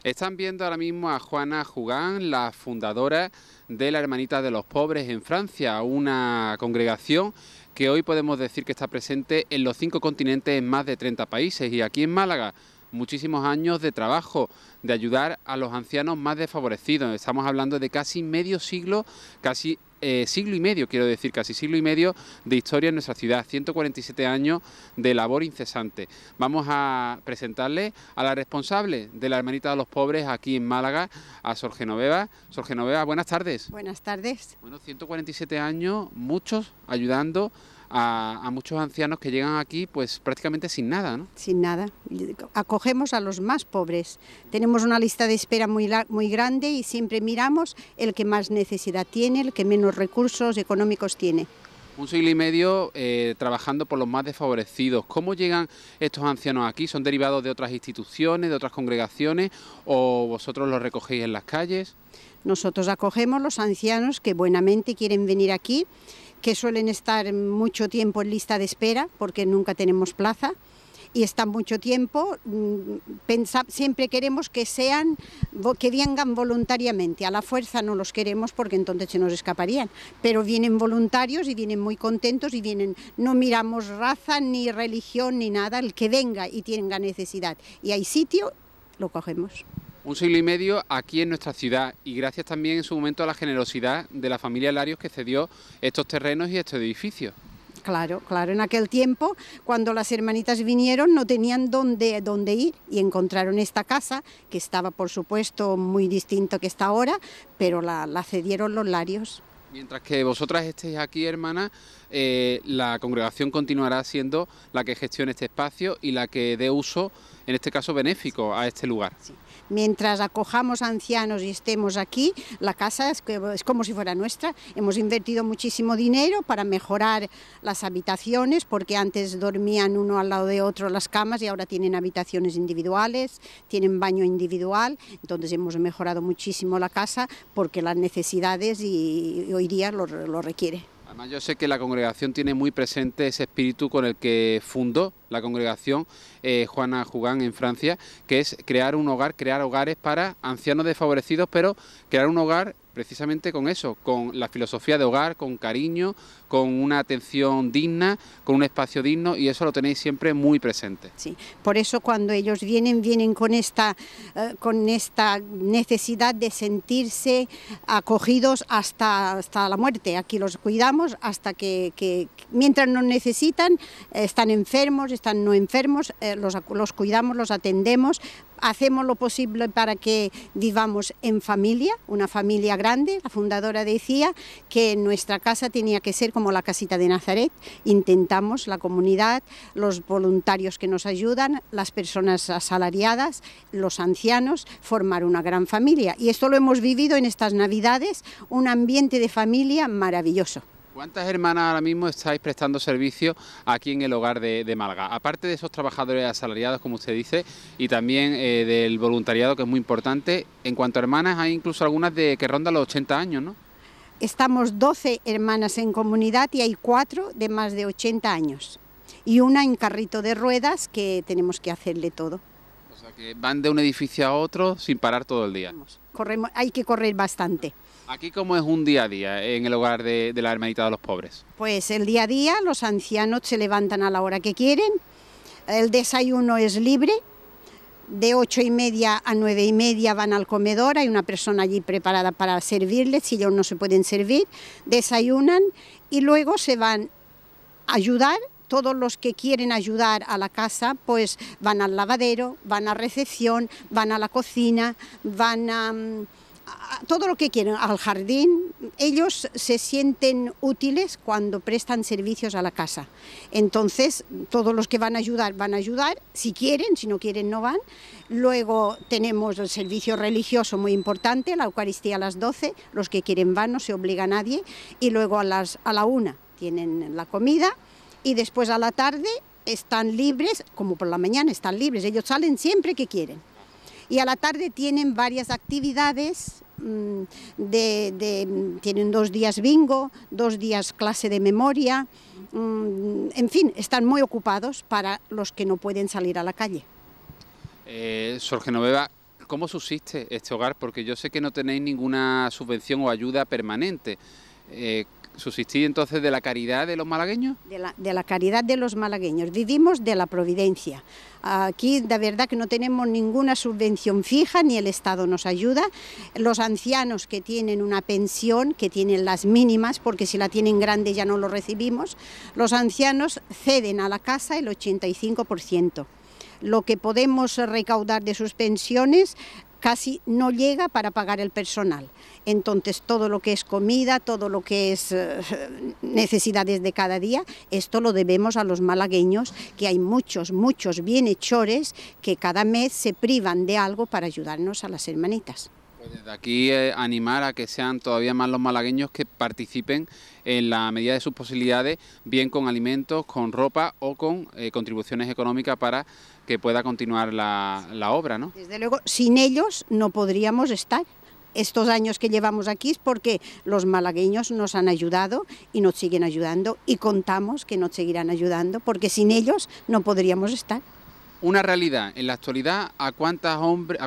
Están viendo ahora mismo a Juana Jugán, la fundadora de la Hermanita de los Pobres en Francia, una congregación que hoy podemos decir que está presente en los cinco continentes, en más de 30 países. Y aquí en Málaga, muchísimos años de trabajo, de ayudar a los ancianos más desfavorecidos. Estamos hablando de casi medio siglo, casi eh, siglo y medio, quiero decir, casi siglo y medio de historia en nuestra ciudad, 147 años de labor incesante. Vamos a presentarle a la responsable de la Hermanita de los Pobres aquí en Málaga, a Sor Genoveva. Sor Genoveva, buenas tardes. Buenas tardes. Bueno, 147 años, muchos ayudando a, muchos ancianos que llegan aquí pues prácticamente sin nada, ¿no? Sin nada. Acogemos a los más pobres. Tenemos una lista de espera muy, muy grande y siempre miramos el que más necesidad tiene, el que menos recursos económicos tiene. Un siglo y medio eh, trabajando por los más desfavorecidos. ¿Cómo llegan estos ancianos aquí? ¿Son derivados de otras instituciones, de otras congregaciones o vosotros los recogéis en las calles? Nosotros acogemos los ancianos que buenamente quieren venir aquí que suelen estar mucho tiempo en lista de espera porque nunca tenemos plaza y están mucho tiempo. Mm, siempre queremos que sean, que vengan voluntariamente. A la fuerza no los queremos porque entonces se nos escaparían. Pero vienen voluntarios y vienen muy contentos y vienen. No miramos raza ni religión ni nada. El que venga y tenga necesidad y hay sitio, lo cogemos un siglo y medio aquí en nuestra ciudad y gracias también en su momento a la generosidad de la familia Larios que cedió estos terrenos y estos edificios. Claro, claro, en aquel tiempo cuando las hermanitas vinieron no tenían dónde, ir y encontraron esta casa que estaba por supuesto muy distinto que está ahora, pero la, cedieron los Larios. Mientras que vosotras estéis aquí, hermana, eh, la congregación continuará siendo la que gestione este espacio y la que dé uso en este caso benéfico, a este lugar. Mientras acojamos ancianos y estemos aquí, la casa es, como si fuera nuestra. Hemos invertido muchísimo dinero para mejorar las habitaciones, porque antes dormían uno al lado de otro las camas y ahora tienen habitaciones individuales, tienen baño individual, entonces hemos mejorado muchísimo la casa porque las necesidades y hoy día lo, lo requiere yo sé que la congregación tiene muy presente ese espíritu con el que fundó la congregación eh, Juana Jugán en Francia, que es crear un hogar, crear hogares para ancianos desfavorecidos, pero crear un hogar precisamente con eso, con la filosofía de hogar, con cariño, con una atención digna, con un espacio digno y eso lo tenéis siempre muy presente. Sí, por eso cuando ellos vienen, vienen con esta, eh, con esta necesidad de sentirse acogidos hasta, la muerte. Aquí los cuidamos hasta que, mientras nos necesitan, están enfermos, están no enfermos, eh, los, los cuidamos, los atendemos, hacemos lo posible para que vivamos en familia, una familia grande. La fundadora decía que nuestra casa tenía que ser como la casita de Nazaret, intentamos la comunidad, los voluntarios que nos ayudan, las personas asalariadas, los ancianos, formar una gran familia. Y esto lo hemos vivido en estas Navidades, un ambiente de familia maravilloso. ¿Cuántas hermanas ahora mismo estáis prestando servicio aquí en el hogar de, Malga?... Aparte de esos trabajadores asalariados, como usted dice, y también eh, del voluntariado, que es muy importante, en cuanto a hermanas, hay incluso algunas de, que rondan los 80 años, ¿no? estamos 12 hermanas en comunidad y hay cuatro de más de 80 años y una en carrito de ruedas que tenemos que hacerle todo. O sea que van de un edificio a otro sin parar todo el día. Corremos, hay que correr bastante. Aquí cómo es un día a día en el hogar de, de la hermanita de los pobres. Pues el día a día los ancianos se levantan a la hora que quieren, el desayuno es libre, de ocho y media a nueve y media van al comedor, hay una persona allí preparada para servirles, si ellos no se pueden servir, desayunan y luego se van a ayudar. Todos los que quieren ayudar a la casa, pues van al lavadero, van a recepción, van a la cocina, van a mm, todo lo que quieren al jardín. Ellos se sienten útiles cuando prestan servicios a la casa. Entonces, todos los que van a ayudar, van a ayudar, si quieren, si no quieren, no van. Luego tenemos el servicio religioso muy importante, la Eucaristía a las 12, los que quieren van, no se obliga a nadie. Y luego a, las, a la una tienen la comida y después a la tarde están libres, como por la mañana están libres, ellos salen siempre que quieren. Y a la tarde tienen varias actividades mm, tienen dos días bingo, dos días clase de memoria, mm, en fin, están muy ocupados para los que no pueden salir a la calle. Eh, Sor ¿cómo subsiste este hogar? Porque yo sé que no tenéis ninguna subvención o ayuda permanente. Eh, ¿Susistir entonces de la caridad de los malagueños? De la, de la, caridad de los malagueños. Vivimos de la providencia. Aquí de verdad que no tenemos ninguna subvención fija, ni el Estado nos ayuda. Los ancianos que tienen una pensión, que tienen las mínimas, porque si la tienen grande ya no lo recibimos, los ancianos ceden a la casa el 85% lo que podemos recaudar de sus pensiones casi no llega para pagar el personal. Entonces, todo lo que es comida, todo lo que es eh, necesidades de cada día, esto lo debemos a los malagueños, que hay muchos, muchos bienhechores que cada mes se privan de algo para ayudarnos a las hermanitas. Pues desde aquí eh, animar a que sean todavía más los malagueños que participen en la medida de sus posibilidades, bien con alimentos, con ropa o con eh, contribuciones económicas para que pueda continuar la, obra, ¿no? Desde luego, sin ellos no podríamos estar estos años que llevamos aquí es porque los malagueños nos han ayudado y nos siguen ayudando y contamos que nos seguirán ayudando porque sin ellos no podríamos estar. Una realidad, en la actualidad, ¿a, ¿a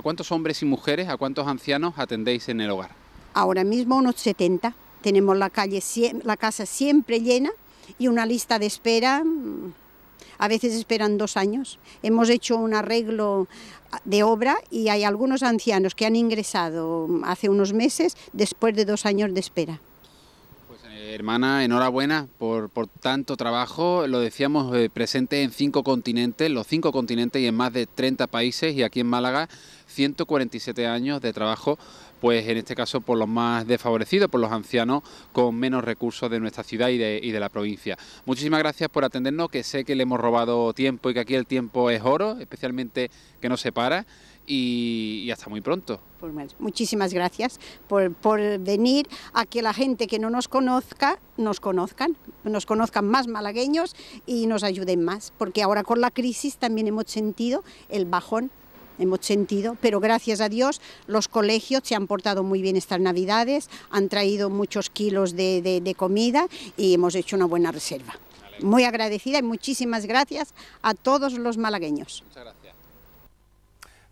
cuántos hombres y mujeres, a cuántos ancianos atendéis en el hogar? Ahora mismo unos 70. Tenemos la, calle, la casa siempre llena y una lista de espera mm, a veces esperan dos años. Hemos hecho un arreglo de obra y hay algunos ancianos que han ingresado hace unos meses después de dos años de espera. Hermana, enhorabuena por, tanto trabajo. Lo decíamos, eh, presente en cinco continentes, los cinco continentes y en más de 30 países y aquí en Málaga, 147 años de trabajo, pues en este caso por los más desfavorecidos, por los ancianos con menos recursos de nuestra ciudad y de, y de la provincia. Muchísimas gracias por atendernos, que sé que le hemos robado tiempo y que aquí el tiempo es oro, especialmente que no se para y, hasta muy pronto. muchísimas gracias por, por, venir a que la gente que no nos conozca nos conozcan, nos conozcan más malagueños y nos ayuden más, porque ahora con la crisis también hemos sentido el bajón. Hemos sentido, pero gracias a Dios los colegios se han portado muy bien estas navidades, han traído muchos kilos de, comida y hemos hecho una buena reserva muy agradecida y muchísimas gracias a todos los malagueños. gracias.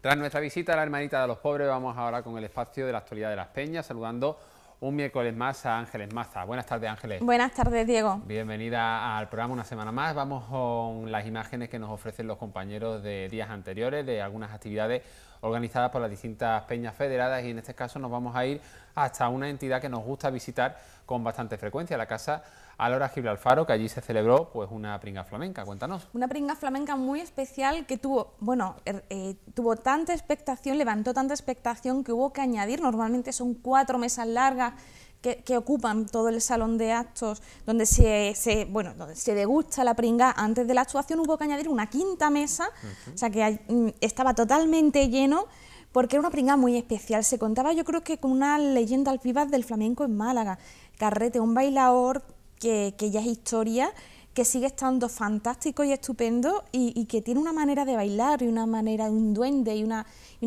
Tras nuestra visita a la hermanita de los pobres, vamos ahora con el espacio de la actualidad de las peñas, saludando un miércoles más a Ángeles Maza. Buenas tardes, Ángeles. Buenas tardes, Diego. Bienvenida al programa una semana más. Vamos con las imágenes que nos ofrecen los compañeros de días anteriores, de algunas actividades organizadas por las distintas peñas federadas y en este caso nos vamos a ir hasta una entidad que nos gusta visitar con bastante frecuencia, la Casa a Laura Gibralfaro, que allí se celebró pues una pringa flamenca. Cuéntanos. Una pringa flamenca muy especial que tuvo, bueno, er, eh, tuvo tanta expectación, levantó tanta expectación que hubo que añadir, normalmente son cuatro mesas largas, que, ocupan todo el salón de actos donde se, bueno, se degusta la pringa antes de la actuación hubo que añadir una quinta mesa, o sea que mm, estaba totalmente lleno porque era una pringa muy especial. Se contaba yo creo que con una leyenda al del flamenco en Málaga, Carrete, un bailaor que, ya es historia, que sigue estando fantástico y estupendo y, que tiene una manera de bailar y una manera, un duende y una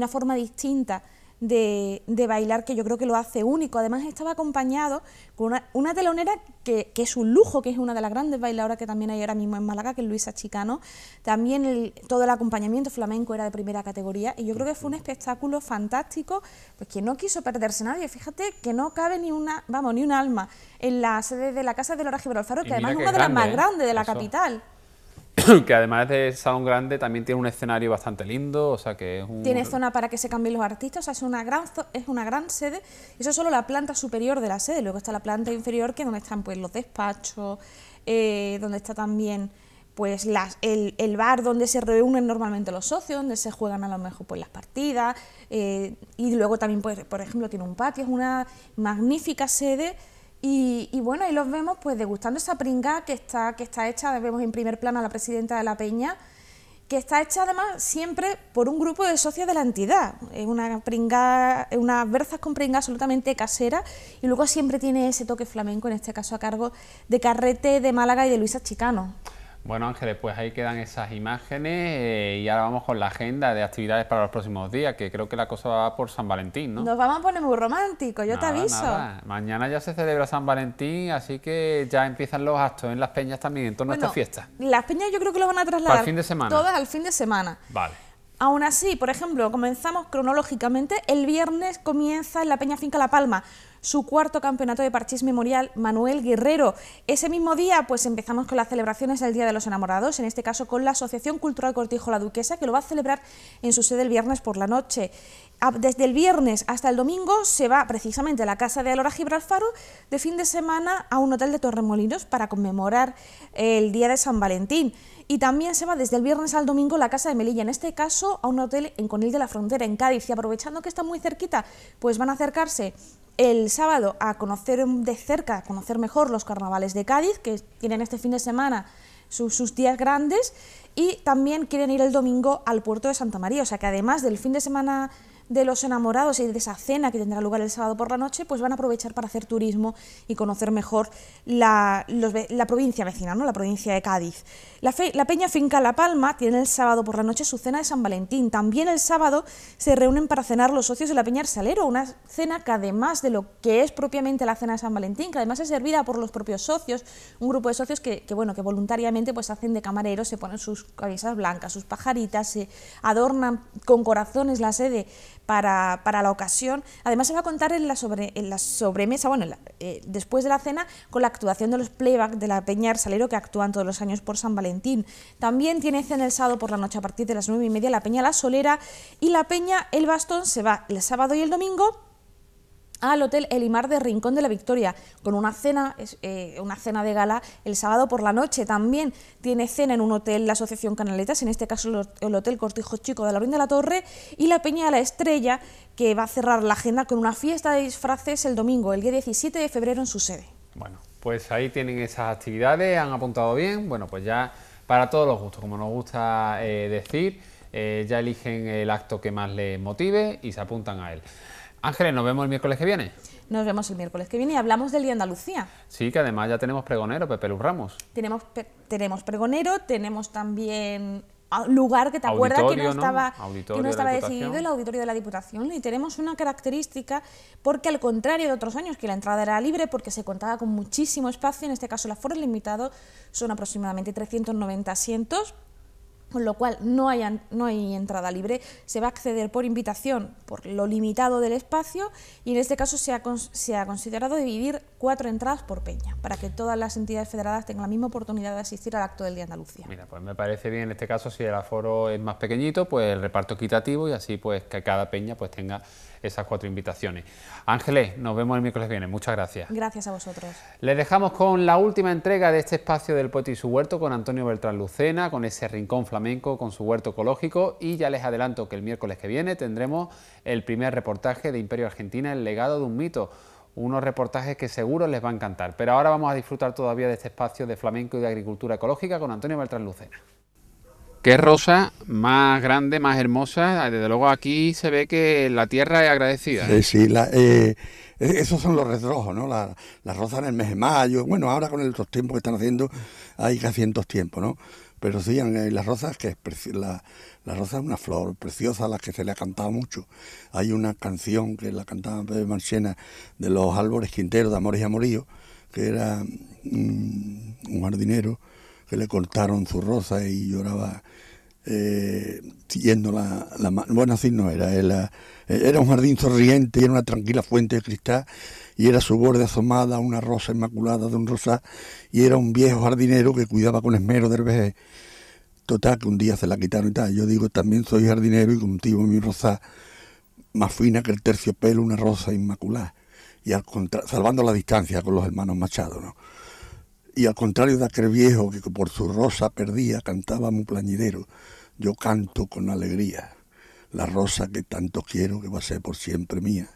forma distinta de, bailar que yo creo que lo hace único. Además estaba acompañado con una, telonera que, es un lujo, que es una de las grandes bailadoras que también hay ahora mismo en Málaga, que es Luisa Chicano. También todo el acompañamiento flamenco era de primera categoría y yo creo que fue un espectáculo fantástico, pues que no quiso perderse nadie. Fíjate que no cabe ni una, vamos, ni un alma en la sede de la Casa de Lora Gibraltar... que además es una de las más ¿eh? grandes de la capital. <coughs> que además de salón grande también tiene un escenario bastante lindo, o sea que Tiene zona para que se cambien los artistas, o sea, es una gran, es una gran sede, eso es solo la planta superior de la sede, luego está la planta inferior que es donde están pues los despachos, eh, donde está también pues el, bar donde se reúnen normalmente los socios, donde se juegan a lo mejor pues las partidas, eh, y luego también pues, por ejemplo tiene un patio, es una magnífica sede y, y, bueno, ahí los vemos pues degustando esa pringa que está, que está hecha, vemos en primer plano a la presidenta de la Peña, que está hecha además siempre por un grupo de socios de la entidad. Es una pringa, unas berzas con pringa absolutamente casera y luego siempre tiene ese toque flamenco, en este caso a cargo de Carrete de Málaga y de Luisa Chicano. Bueno Ángeles, pues ahí quedan esas imágenes eh, y ahora vamos con la agenda de actividades para los próximos días, que creo que la cosa va por San Valentín, ¿no? Nos vamos a poner muy románticos, yo te aviso. Mañana ya se celebra San Valentín, así que ya empiezan los actos en las peñas también en torno a esta fiesta. Las peñas yo creo que lo van a trasladar al fin de semana. todas al fin de semana. Vale. Aún así, por ejemplo, comenzamos cronológicamente, el viernes comienza en la Peña Finca La Palma su cuarto campeonato de parchís memorial Manuel Guerrero. Ese mismo día pues empezamos con las celebraciones del Día de los Enamorados, en este caso con la Asociación Cultural Cortijo La Duquesa, que lo va a celebrar en su sede el viernes por la noche. Desde el viernes hasta el domingo se va precisamente a la casa de Alora Gibralfaro de fin de semana a un hotel de Torremolinos para conmemorar el Día de San Valentín. Y también se va desde el viernes al domingo la casa de Melilla, en este caso a un hotel en Conil de la Frontera, en Cádiz. Y aprovechando que está muy cerquita, pues van a acercarse el sábado a conocer de cerca, a conocer mejor los carnavales de Cádiz, que tienen este fin de semana sus, días grandes, y también quieren ir el domingo al puerto de Santa María. O sea que además del fin de semana de los enamorados y de esa cena que tendrá lugar el sábado por la noche, pues van a aprovechar para hacer turismo y conocer mejor la, provincia vecina, ¿no? la provincia de Cádiz. La, Peña Finca La Palma tiene el sábado por la noche su cena de San Valentín. También el sábado se reúnen para cenar los socios de la Peña Arsalero, una cena que además de lo que es propiamente la cena de San Valentín, que además es servida por los propios socios, un grupo de socios que, bueno, que voluntariamente pues hacen de camareros, se ponen sus camisas blancas, sus pajaritas, se adornan con corazones la sede para, la ocasión. Además se va a contar en la, sobre, sobremesa, bueno, eh, después de la cena, con la actuación de los playback de la Peña Salero que actúan todos los años por San Valentín. También tiene cena el sábado por la noche a partir de las nueve y media la Peña La Solera y la Peña El Bastón se va el sábado y el domingo al Hotel Elimar de Rincón de la Victoria, con una cena, eh, una cena de gala el sábado por la noche. También tiene cena en un hotel la Asociación Canaletas, en este caso el Hotel Cortijo Chico de la Orinda de la Torre, y la Peña de la Estrella, que va a cerrar la agenda con una fiesta de disfraces el domingo, el día 17 de febrero, en su sede. Bueno, pues ahí tienen esas actividades, han apuntado bien, bueno, pues ya para todos los gustos, como nos gusta eh, decir, eh, ya eligen el acto que más les motive y se apuntan a él. Ángeles, nos vemos el miércoles que viene. Nos vemos el miércoles que viene y hablamos del Día de Andalucía. Sí, que además ya tenemos pregonero, Pepe Luz Ramos. Tenemos, tenemos pregonero, tenemos también lugar que te acuerdas que no, estaba, decidido, el auditorio de la Diputación, y tenemos una característica porque al contrario de otros años, que la entrada era libre porque se contaba con muchísimo espacio, en este caso la aforo limitado son aproximadamente 390 asientos, con lo cual no hay, no hay entrada libre, se va a acceder por invitación por lo limitado del espacio y en este caso se ha, se ha considerado dividir cuatro entradas por peña, para que todas las entidades federadas tengan la misma oportunidad de asistir al acto del Día de Andalucía. Mira, pues me parece bien en este caso si el aforo es más pequeñito, pues el reparto equitativo y así pues que cada peña pues tenga esas cuatro invitaciones. Ángeles, nos vemos el miércoles viene. Muchas gracias. Gracias a vosotros. Les dejamos con la última entrega de este espacio del Poeta y su Huerto con Antonio Beltrán Lucena, con ese rincón flamenco, con su huerto ecológico y ya les adelanto que el miércoles que viene tendremos el primer reportaje de Imperio Argentina, el legado de un mito unos reportajes que seguro les va a encantar. Pero ahora vamos a disfrutar todavía de este espacio de flamenco y de agricultura ecológica con Antonio Beltrán Lucena. Qué rosa más grande, más hermosa. Ah, desde luego aquí se ve que la tierra es agradecida. Sí, ¿eh? sí. Eh, e, esos son los retrojos, ¿no? Las rosas en el mes de mayo. Bueno, ahora con los tiempos que están haciendo, hay casi dos tiempos, ¿no? Pero sí, las rosas, que es la, la, rosa es una flor preciosa, a la que se le ha cantado mucho. Hay una canción que la cantaba Pepe Marchena de los árboles Quinteros, de Amores y Amorío, que era mm, un jardinero que le cortaron su rosa y lloraba eh, la, la, Bueno, así no era. Era, un jardín sonriente y era una tranquila fuente de cristal y era su borde asomada una rosa inmaculada de un rosa y era un viejo jardinero que cuidaba con esmero del vejez. Total, que un día se la quitaron y tal. Yo digo, también soy jardinero y cultivo mi rosa más fina que el terciopelo, una rosa inmaculada. Y al salvando la distancia con los hermanos Machado, Y al contrario de aquel viejo que por su rosa perdía, cantaba muy plañidero yo canto con alegría la rosa que tanto quiero, que va a ser por siempre mía.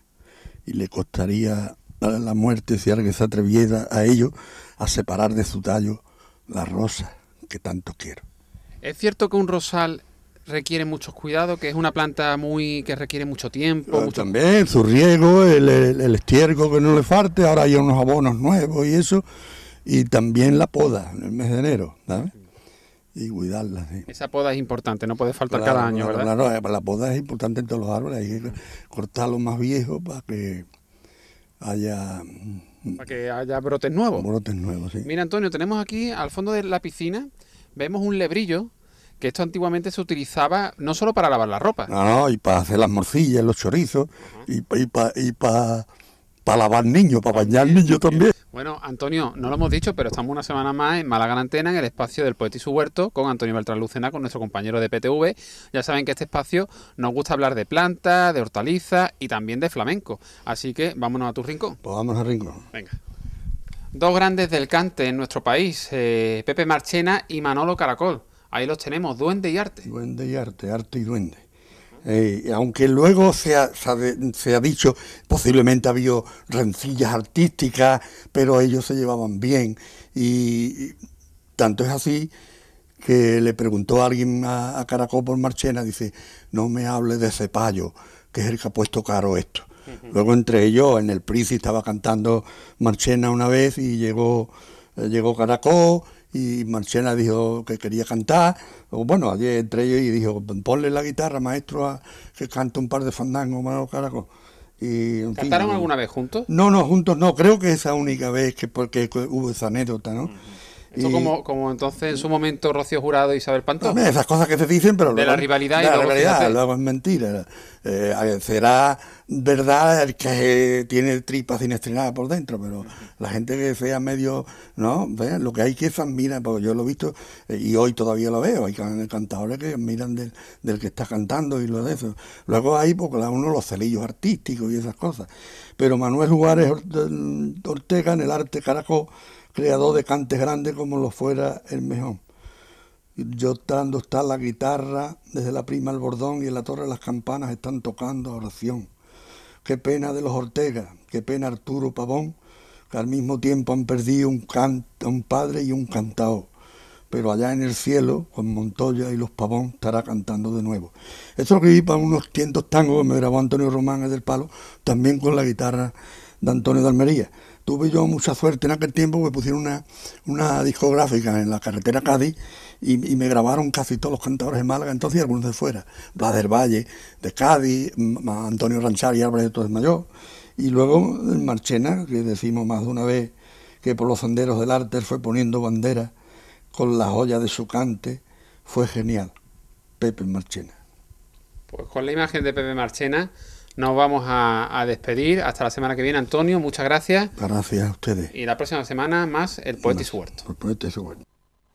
Y le costaría la muerte si alguien se atreviera a ello, a separar de su tallo la rosa que tanto quiero. Es cierto que un rosal requiere muchos cuidados, que es una planta muy que requiere mucho tiempo. Eh, también su riego, el, estiércol que no le falte, ahora hay unos abonos nuevos y eso, y también la poda en el mes de enero. ¿sabes? y cuidarla. Esa poda es importante, no puede faltar cada año, ¿verdad? Eh, la poda es importante en todos los árboles, hay que cortar más viejo para que haya... Mm, que haya brotes nuevos. Brotes nuevos, sí. Mira, Antonio, tenemos aquí al fondo de la piscina, vemos un lebrillo, que esto antiguamente se utilizaba no solo para lavar la ropa. No, no, y para hacer las morcillas, los chorizos, y, para... para lavar niños, para bañar niños también. Bueno, Antonio, no lo hemos dicho, pero estamos una semana más en Málaga Antena, en el espacio del Poeta su Huerto, con Antonio Beltrán Lucena, con nuestro compañero de PTV. Ya saben que este espacio nos gusta hablar de plantas, de hortalizas y también de flamenco. Así que vámonos a tu rincón. Pues vámonos al rincón. Venga. Dos grandes del cante en nuestro país, eh, Pepe Marchena y Manolo Caracol. Ahí los tenemos, duende y arte. Duende y arte, arte y duende. Eh, aunque luego se ha, dicho, posiblemente ha habido rencillas artísticas, pero ellos se llevaban bien. Y, tanto es así que le preguntó a alguien a, Caracol por Marchena, dice, no me hable de payo, que es el que ha puesto caro esto. Luego entre ellos, en el Prisi estaba cantando Marchena una vez y llegó, eh, llegó Caracol y Marchena dijo que quería cantar, bueno, allí entre ellos y dijo, ponle la guitarra, maestro, que cante un par de fandangos, malo carajo. Y, ¿Cantaron alguna vez juntos? No, no, juntos no, creo que esa única vez que porque hubo esa anécdota, ¿no? como, entonces en su momento Rocío Jurado y e Isabel Pantón esas cosas que se dicen, pero... De la rivalidad la es mentira. Eh, eh, será verdad el que tiene tripas sin por dentro, pero la gente que sea medio, ¿no? Lo que hay que es admirar, porque yo lo he visto eh, y hoy todavía lo veo, hay cantadores que miran del, que está cantando y lo de eso. Luego hay, porque uno los celillos artísticos y esas cosas. Pero Manuel Juárez Ortega en el arte Caracol creador de cantes grandes como lo fuera el mejor. Yo está la guitarra, desde la prima al bordón y en la torre las campanas están tocando oración. Qué pena de los Ortega, qué pena Arturo Pavón, que al mismo tiempo han perdido un, un padre y un cantao. Pero allá en el cielo, con Montoya y los Pavón, estará cantando de nuevo. Esto que para unos cientos tangos que me grabó Antonio Román del Palo, también con la guitarra de Antonio de Almería tuve yo mucha suerte en aquel tiempo, me pusieron una, discográfica en la carretera Cádiz y, me grabaron casi todos los cantadores de Málaga, entonces algunos de fuera, Blas Valle, de Cádiz, Antonio Ranchar y Álvarez de Torres Mayor, y luego Marchena, que decimos más de una vez que por los senderos del arte fue poniendo bandera con la joya de su cante, fue genial, Pepe Marchena. Pues con la imagen de Pepe Marchena nos vamos a, despedir. Hasta la semana que viene, Antonio. Muchas gracias. Gracias a ustedes. Y la próxima semana más El Poeta y su Huerto. El Poeta y su Huerto.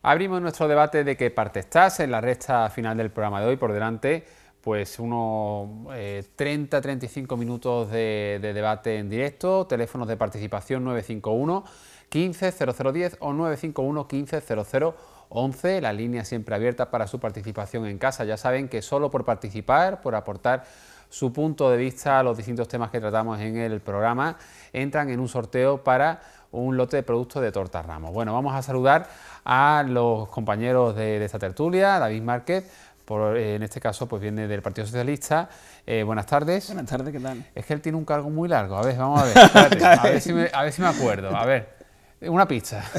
Abrimos nuestro debate de qué parte estás en la recta final del programa de hoy. Por delante, pues unos 30-35 eh, minutos de, de debate en directo. Teléfonos de participación 951 150010 o 951 150011. La línea siempre abierta para su participación en casa. Ya saben que solo por participar, por aportar su punto de vista a los distintos temas que tratamos en el programa, entran en un sorteo para un lote de productos de torta ramos. Bueno, vamos a saludar a los compañeros de, esta tertulia, David Márquez, por, eh, en este caso pues viene del Partido Socialista. Eh, buenas tardes. Buenas tardes, ¿qué tal? Es que él tiene un cargo muy largo, a ver, vamos a ver, <laughs> a, ver si me, acuerdo, a ver. Una pista. <laughs>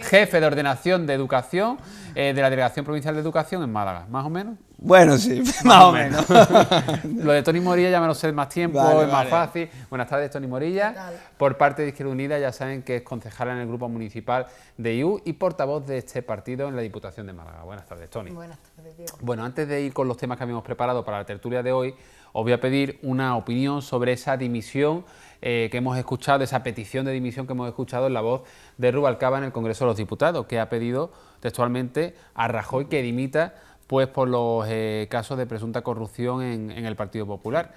Jefe de ordenación de educación eh, de la Delegación Provincial de Educación en Málaga, más o menos. Bueno, sí, <laughs> más, o menos. <laughs> lo de Tony Morilla ya me lo sé más tiempo, es más fácil. Buenas tardes, Tony Morilla. Por parte de Izquierda Unida ya saben que es concejala en el Grupo Municipal de IU y portavoz de este partido en la Diputación de Málaga. Buenas tardes, Tony. Buenas tardes, Diego. Bueno, antes de ir con los temas que habíamos preparado para la tertulia de hoy, os voy a pedir una opinión sobre esa dimisión eh, que hemos escuchado, esa petición de dimisión que hemos escuchado en la voz de Rubalcaba en el Congreso de los Diputados, que ha pedido textualmente a Rajoy que dimita pues por los eh, casos de presunta corrupción en, el Partido Popular.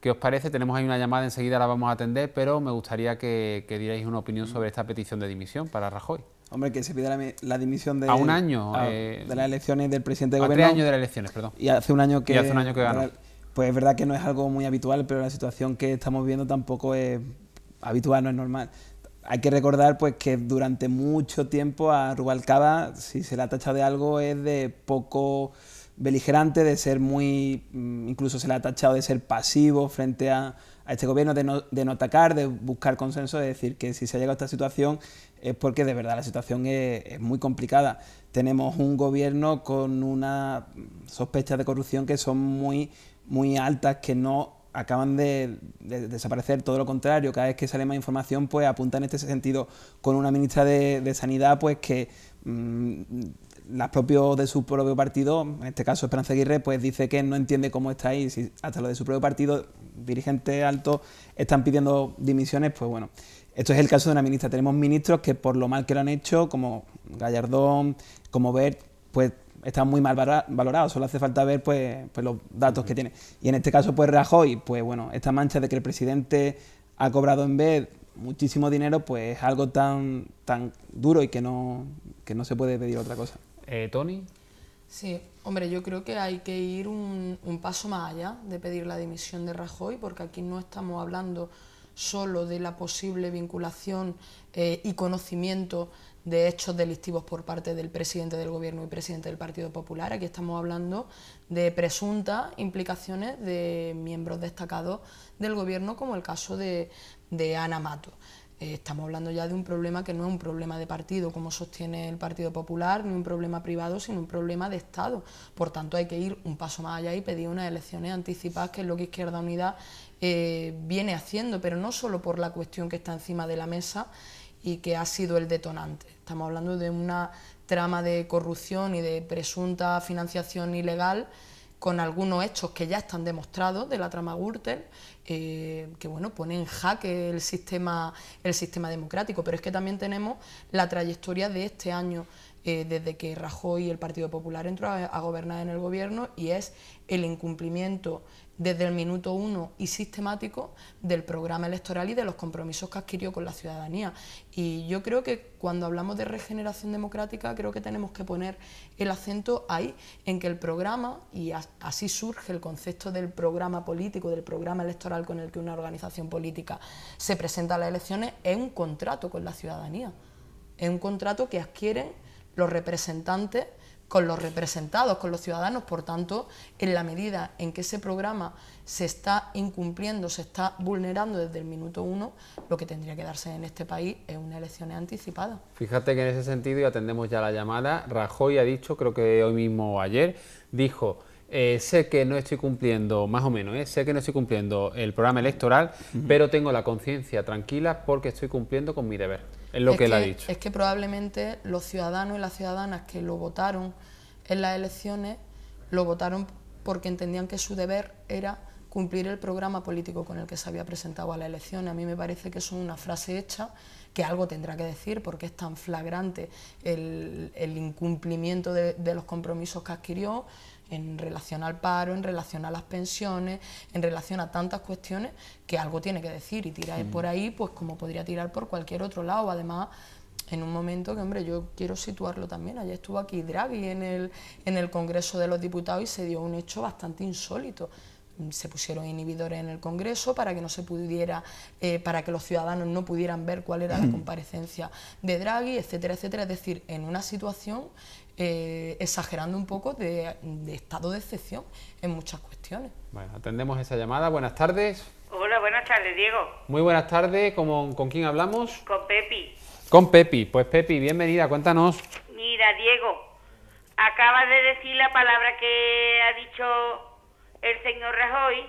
¿Qué os parece? Tenemos ahí una llamada, enseguida la vamos a atender, pero me gustaría que, dierais una opinión sobre esta petición de dimisión para Rajoy. Hombre, que se pida la, dimisión de... A un año. Eh, de las elecciones del presidente de gobierno. A tres años de las elecciones, perdón. Y hace un año que... Y hace un año que ganó. Pues es verdad que no es algo muy habitual, pero la situación que estamos viendo tampoco es habitual, no es normal hay que recordar pues que durante mucho tiempo a Rubalcaba, si se le ha tachado de algo, es de poco beligerante, de ser muy, mm, incluso se le ha tachado de ser pasivo frente a, este gobierno, de no, atacar, de buscar consenso, de decir que si se ha llegado a esta situación es porque de verdad la situación es, muy complicada. Tenemos un gobierno con unas mm, sospechas de corrupción que son muy, muy altas, que no acaban de, desaparecer, todo lo contrario, cada vez que sale más información, pues apunta en este sentido con una ministra de, Sanidad, pues que mm, las propios de su propio partido, en este caso Esperanza Aguirre, pues dice que no entiende cómo está ahí, si hasta lo de su propio partido, dirigente alto, están pidiendo dimisiones, pues bueno, esto es el caso de una ministra. Tenemos ministros que por lo mal que lo han hecho, como Gallardón, como Bert, pues está muy mal valorado, solo hace falta ver pues, pues los datos que tiene. Y en este caso, pues Rajoy, pues bueno, esta mancha de que el presidente ha cobrado en vez muchísimo dinero, pues es algo tan, tan duro y que no, que no se puede pedir otra cosa. Eh, Tony. Sí, hombre, yo creo que hay que ir un, paso más allá de pedir la dimisión de Rajoy, porque aquí no estamos hablando solo de la posible vinculación eh, y conocimiento de hechos delictivos por parte del presidente del Gobierno y presidente del Partido Popular. Aquí estamos hablando de presuntas implicaciones de miembros destacados del Gobierno, como el caso de, de Ana Mato. Eh, estamos hablando ya de un problema que no es un problema de partido, como sostiene el Partido Popular, ni un problema privado, sino un problema de Estado. Por tanto, hay que ir un paso más allá y pedir unas elecciones anticipadas, que es lo que Izquierda Unida eh, viene haciendo, pero no solo por la cuestión que está encima de la mesa y que ha sido el detonante. Estamos hablando de una trama de corrupción y de presunta financiación ilegal con algunos hechos que ya están demostrados de la trama Gürtel, eh, que bueno, pone en jaque el sistema, el sistema democrático, pero es que también tenemos la trayectoria de este año, eh, desde que Rajoy y el Partido Popular entró a gobernar en el gobierno, y es el incumplimiento desde el minuto uno y sistemático del programa electoral y de los compromisos que adquirió con la ciudadanía. Y yo creo que cuando hablamos de regeneración democrática, creo que tenemos que poner el acento ahí, en que el programa, y así surge el concepto del programa político, del programa electoral con el que una organización política se presenta a las elecciones, es un contrato con la ciudadanía. Es un contrato que adquieren los representantes con los representados, con los ciudadanos. Por tanto, en la medida en que ese programa se está incumpliendo, se está vulnerando desde el minuto uno, lo que tendría que darse en este país es una elección anticipada. Fíjate que en ese sentido, y atendemos ya la llamada, Rajoy ha dicho, creo que hoy mismo o ayer, dijo... Eh, sé que no estoy cumpliendo, más o menos, eh, sé que no estoy cumpliendo el programa electoral, pero tengo la conciencia tranquila porque estoy cumpliendo con mi deber. Es que, Es que probablemente los ciudadanos y las ciudadanas que lo votaron en las elecciones lo votaron porque entendían que su deber era cumplir el programa político con el que se había presentado a la elección. A mí me parece que es una frase hecha que algo tendrá que decir porque es tan flagrante el, incumplimiento de, los compromisos que adquirió en relación al paro, en relación a las pensiones, en relación a tantas cuestiones que algo tiene que decir y tirar mm. por ahí, pues como podría tirar por cualquier otro lado. Además, en un momento que, hombre, yo quiero situarlo también, ayer estuvo aquí Draghi en el, en el Congreso de los Diputados y se dio un hecho bastante insólito se pusieron inhibidores en el Congreso para que no se pudiera, eh, para que los ciudadanos no pudieran ver cuál era la comparecencia de Draghi, etcétera, etcétera. Es decir, en una situación eh, exagerando un poco de, estado de excepción en muchas cuestiones. Bueno, atendemos esa llamada. Buenas tardes. Hola, buenas tardes, Diego. Muy buenas tardes. ¿Con, con quién hablamos? Con Pepi. Con Pepi. Pues Pepi, bienvenida, cuéntanos. Mira, Diego, acabas de decir la palabra que ha dicho el señor Rajoy,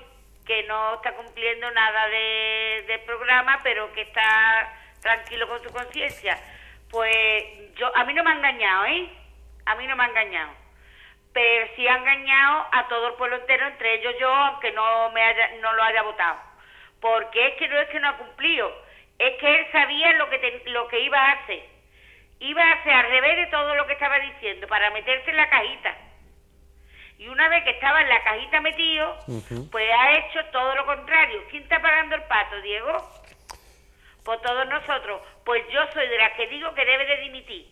que no está cumpliendo nada de, programa, pero que está tranquilo con su conciencia. Pues yo, a mí no me ha engañado, ¿eh? A mí no me ha engañado. Pero sí ha engañado a todo el pueblo entero, entre ellos yo, aunque no, me haya, no lo haya votado. Porque es que no es que no ha cumplido, es que él sabía lo que, lo que iba a hacer. Iba a hacer al revés de todo lo que estaba diciendo, para meterse en la cajita. Y una vez que estaba en la cajita metido, pues ha hecho todo lo contrario. ¿Quién está pagando el pato, Diego? Por todos nosotros. Pues yo soy de las que digo que debe de dimitir.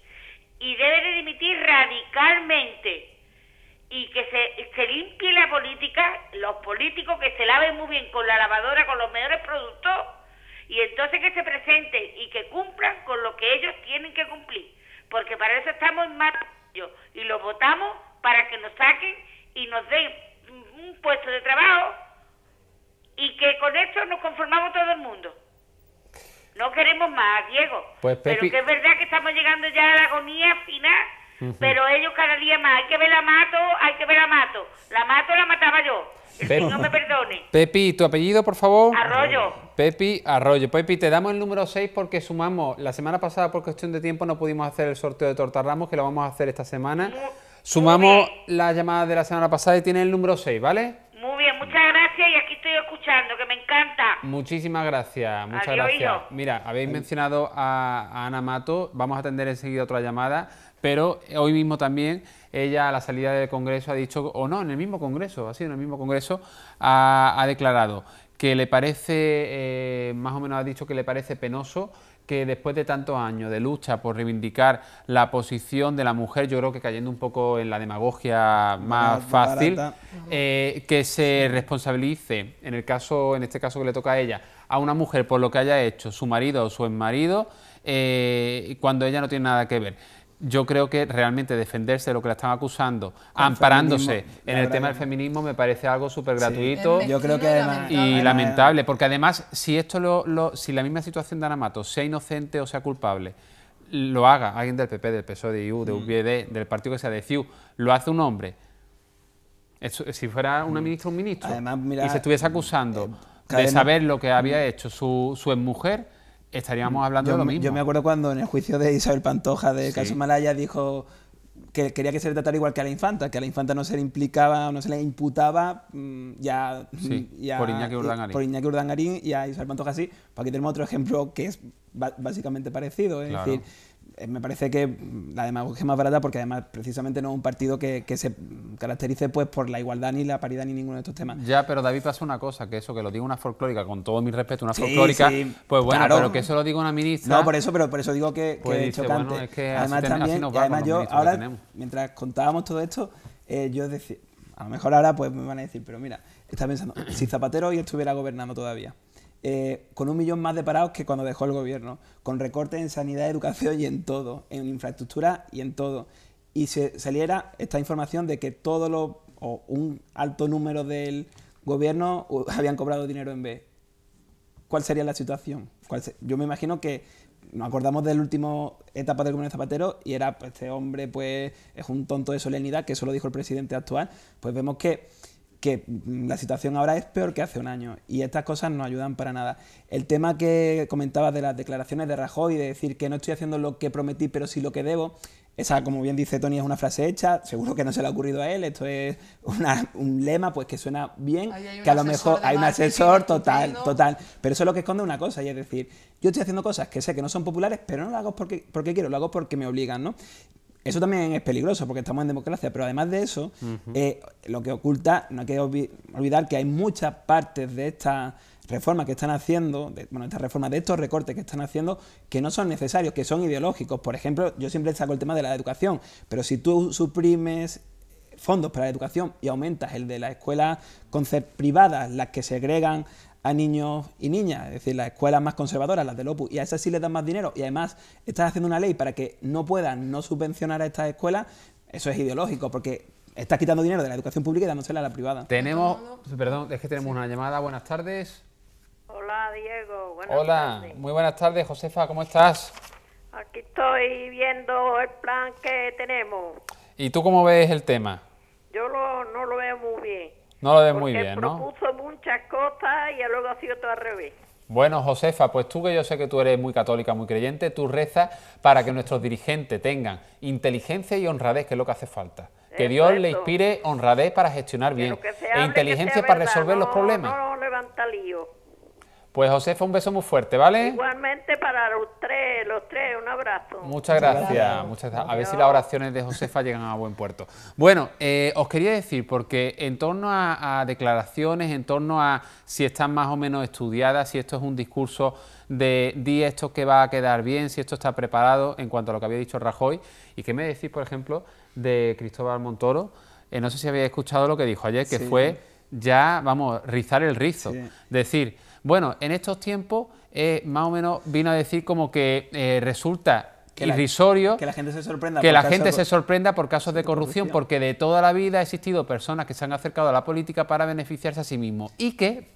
Y debe de dimitir radicalmente. Y que se, se limpie la política, los políticos que se laven muy bien con la lavadora, con los mejores productos, y entonces que se presenten y que cumplan con lo que ellos tienen que cumplir. Porque para eso estamos en mayo y lo votamos para que nos saquen y nos den un puesto de trabajo y que con esto nos conformamos todo el mundo. No queremos más, Diego. Pues, Pero que es verdad que estamos llegando ya a la agonía final, pero ellos cada día más. Hay que ver la mato, hay que ver la mato. La mato la mataba yo. Pepi, no me perdone. Pepi, tu apellido, por favor. Arroyo. Pepi Arroyo. Pepi, te damos el número 6 porque sumamos. La semana pasada, por cuestión de tiempo, no pudimos hacer el sorteo de ramos que lo vamos a hacer esta semana. Sumamos la llamada de la semana pasada y tiene el número 6, ¿vale? Muy bien, muchas gracias y aquí estoy escuchando, que me encanta. Muchísimas gracias, muchas gracias. Mira, habéis mencionado a, Ana Mato, vamos a atender enseguida otra llamada, pero eh, hoy mismo también ella a la salida del Congreso ha dicho, o no, en el mismo Congreso, ha sido en el mismo Congreso, ha, ha declarado, que le parece, eh, más o menos ha dicho que le parece penoso que después de tantos años de lucha por reivindicar la posición de la mujer, yo creo que cayendo un poco en la demagogia más fácil, eh, que se responsabilice, en, el caso, en este caso que le toca a ella, a una mujer por lo que haya hecho su marido o su exmarido, eh, cuando ella no tiene nada que ver yo creo que realmente defenderse de lo que la están acusando, amparándose en el tema del feminismo, me parece algo súper gratuito yo creo que y lamentable, porque además, si esto lo, si la misma situación de Anamato, sea inocente o sea culpable, lo haga alguien del PP, del PSOE, de IU, de mm. del partido que sea de CIU, lo hace un hombre, si fuera una mm. ministra un ministro, y se estuviese acusando eh, de saber lo que había mm. hecho su, su mujer estaríamos hablando de lo mismo. Yo me acuerdo cuando en el juicio de Isabel Pantoja de Caso Malaya dijo que quería que se le tratara igual que a la infanta, que a la infanta no se le implicaba, no se le imputaba mm, mm, ya, por Iñaki Urdangarín. Por y a Isabel Pantoja sí. Aquí tenemos otro ejemplo que es básicamente parecido. Es decir, eh, me parece que mm, la demagogia es más barata porque además precisamente no es un partido que, se caracterice pues por la igualdad ni la paridad ni ninguno de estos temas. Ya, pero David pasa una cosa, que eso que lo diga una folclórica, con todo mi respeto, una folclórica, pues bueno, pero que eso lo diga una ministra. No, por eso, pero por eso digo que, que pues es chocante. además también, mientras contábamos todo esto, eh, yo decía, a lo mejor ahora pues me van a decir, pero mira, está pensando, si Zapatero hoy estuviera gobernando todavía eh, con un millón más de parados que cuando dejó el gobierno, con recortes en sanidad, educación y en todo, en infraestructura y en todo. Y se saliera esta información de que todos los, o un alto número del gobierno <laughs> habían cobrado dinero en B. ¿Cuál sería la situación? ¿Cuál Yo me imagino que nos acordamos del último etapa del gobierno de Zapatero y era, pues, este hombre pues es un tonto de solemnidad, que eso lo dijo el presidente actual, pues vemos que que la situación ahora es peor que hace un año y estas cosas no ayudan para nada. El tema que comentabas de las declaraciones de Rajoy, de decir que no estoy haciendo lo que prometí, pero sí lo que debo, esa, como bien dice Tony, es una frase hecha, seguro que no se le ha ocurrido a él, esto es un lema pues que suena bien, que a lo mejor hay un asesor total, total, pero eso es lo que esconde una cosa, y es decir, yo estoy haciendo cosas que sé que no son populares, pero no lo hago porque, porque quiero, lo hago porque me obligan, ¿no? Eso también es peligroso porque estamos en democracia, pero además de eso, eh, lo que oculta, no hay que olvidar que hay muchas partes de estas reformas que están haciendo, de, bueno, estas reformas de estos recortes que están haciendo, que no son necesarios, que son ideológicos. Por ejemplo, yo siempre saco el tema de la educación, pero si tú suprimes fondos para la educación y aumentas el de las escuelas privadas, las que segregan a niños y niñas, es decir, las escuelas más conservadoras, las de Lopu, y a esas sí les dan más dinero, y además estás haciendo una ley para que no puedan no subvencionar a estas escuelas, eso es ideológico, porque estás quitando dinero de la educación pública y dándosela a la privada. Tenemos, perdón, es que tenemos una llamada, buenas tardes. Hola Diego, buenas Hola, muy buenas tardes Josefa, ¿cómo estás? Aquí estoy viendo el plan que tenemos. ¿Y tú cómo ves el tema? Yo no lo veo muy bien. No lo ves muy bien, propuso ¿no? muchas cosas y luego ha sido todo al revés. Bueno, Josefa, pues tú que yo sé que tú eres muy católica, muy creyente, tú rezas para que nuestros dirigentes tengan inteligencia y honradez, que es lo que hace falta. Que Dios le inspire honradez para gestionar bien e inteligencia para resolver los problemas. Pues Josefa, un beso muy fuerte, ¿vale? Igualmente para los tres, los tres, un abrazo. Muchas gracias, muchas gracias. A ver si las oraciones de Josefa llegan a buen puerto. Bueno, eh, os quería decir, porque en torno a, declaraciones, en torno a si están más o menos estudiadas, si esto es un discurso de di esto que va a quedar bien, si esto está preparado en cuanto a lo que había dicho Rajoy, y qué me decís, por ejemplo, de Cristóbal Montoro, eh, no sé si habéis escuchado lo que dijo ayer, que fue ya, vamos, rizar el rizo, decir bueno, en estos tiempos eh, más o menos vino a decir como que eh, resulta que irrisorio. que la gente se sorprenda. Que la gente se sorprenda por casos de corrupción, corrupción, porque de toda la vida ha existido personas que se han acercado a la política para beneficiarse a sí mismos. Y que,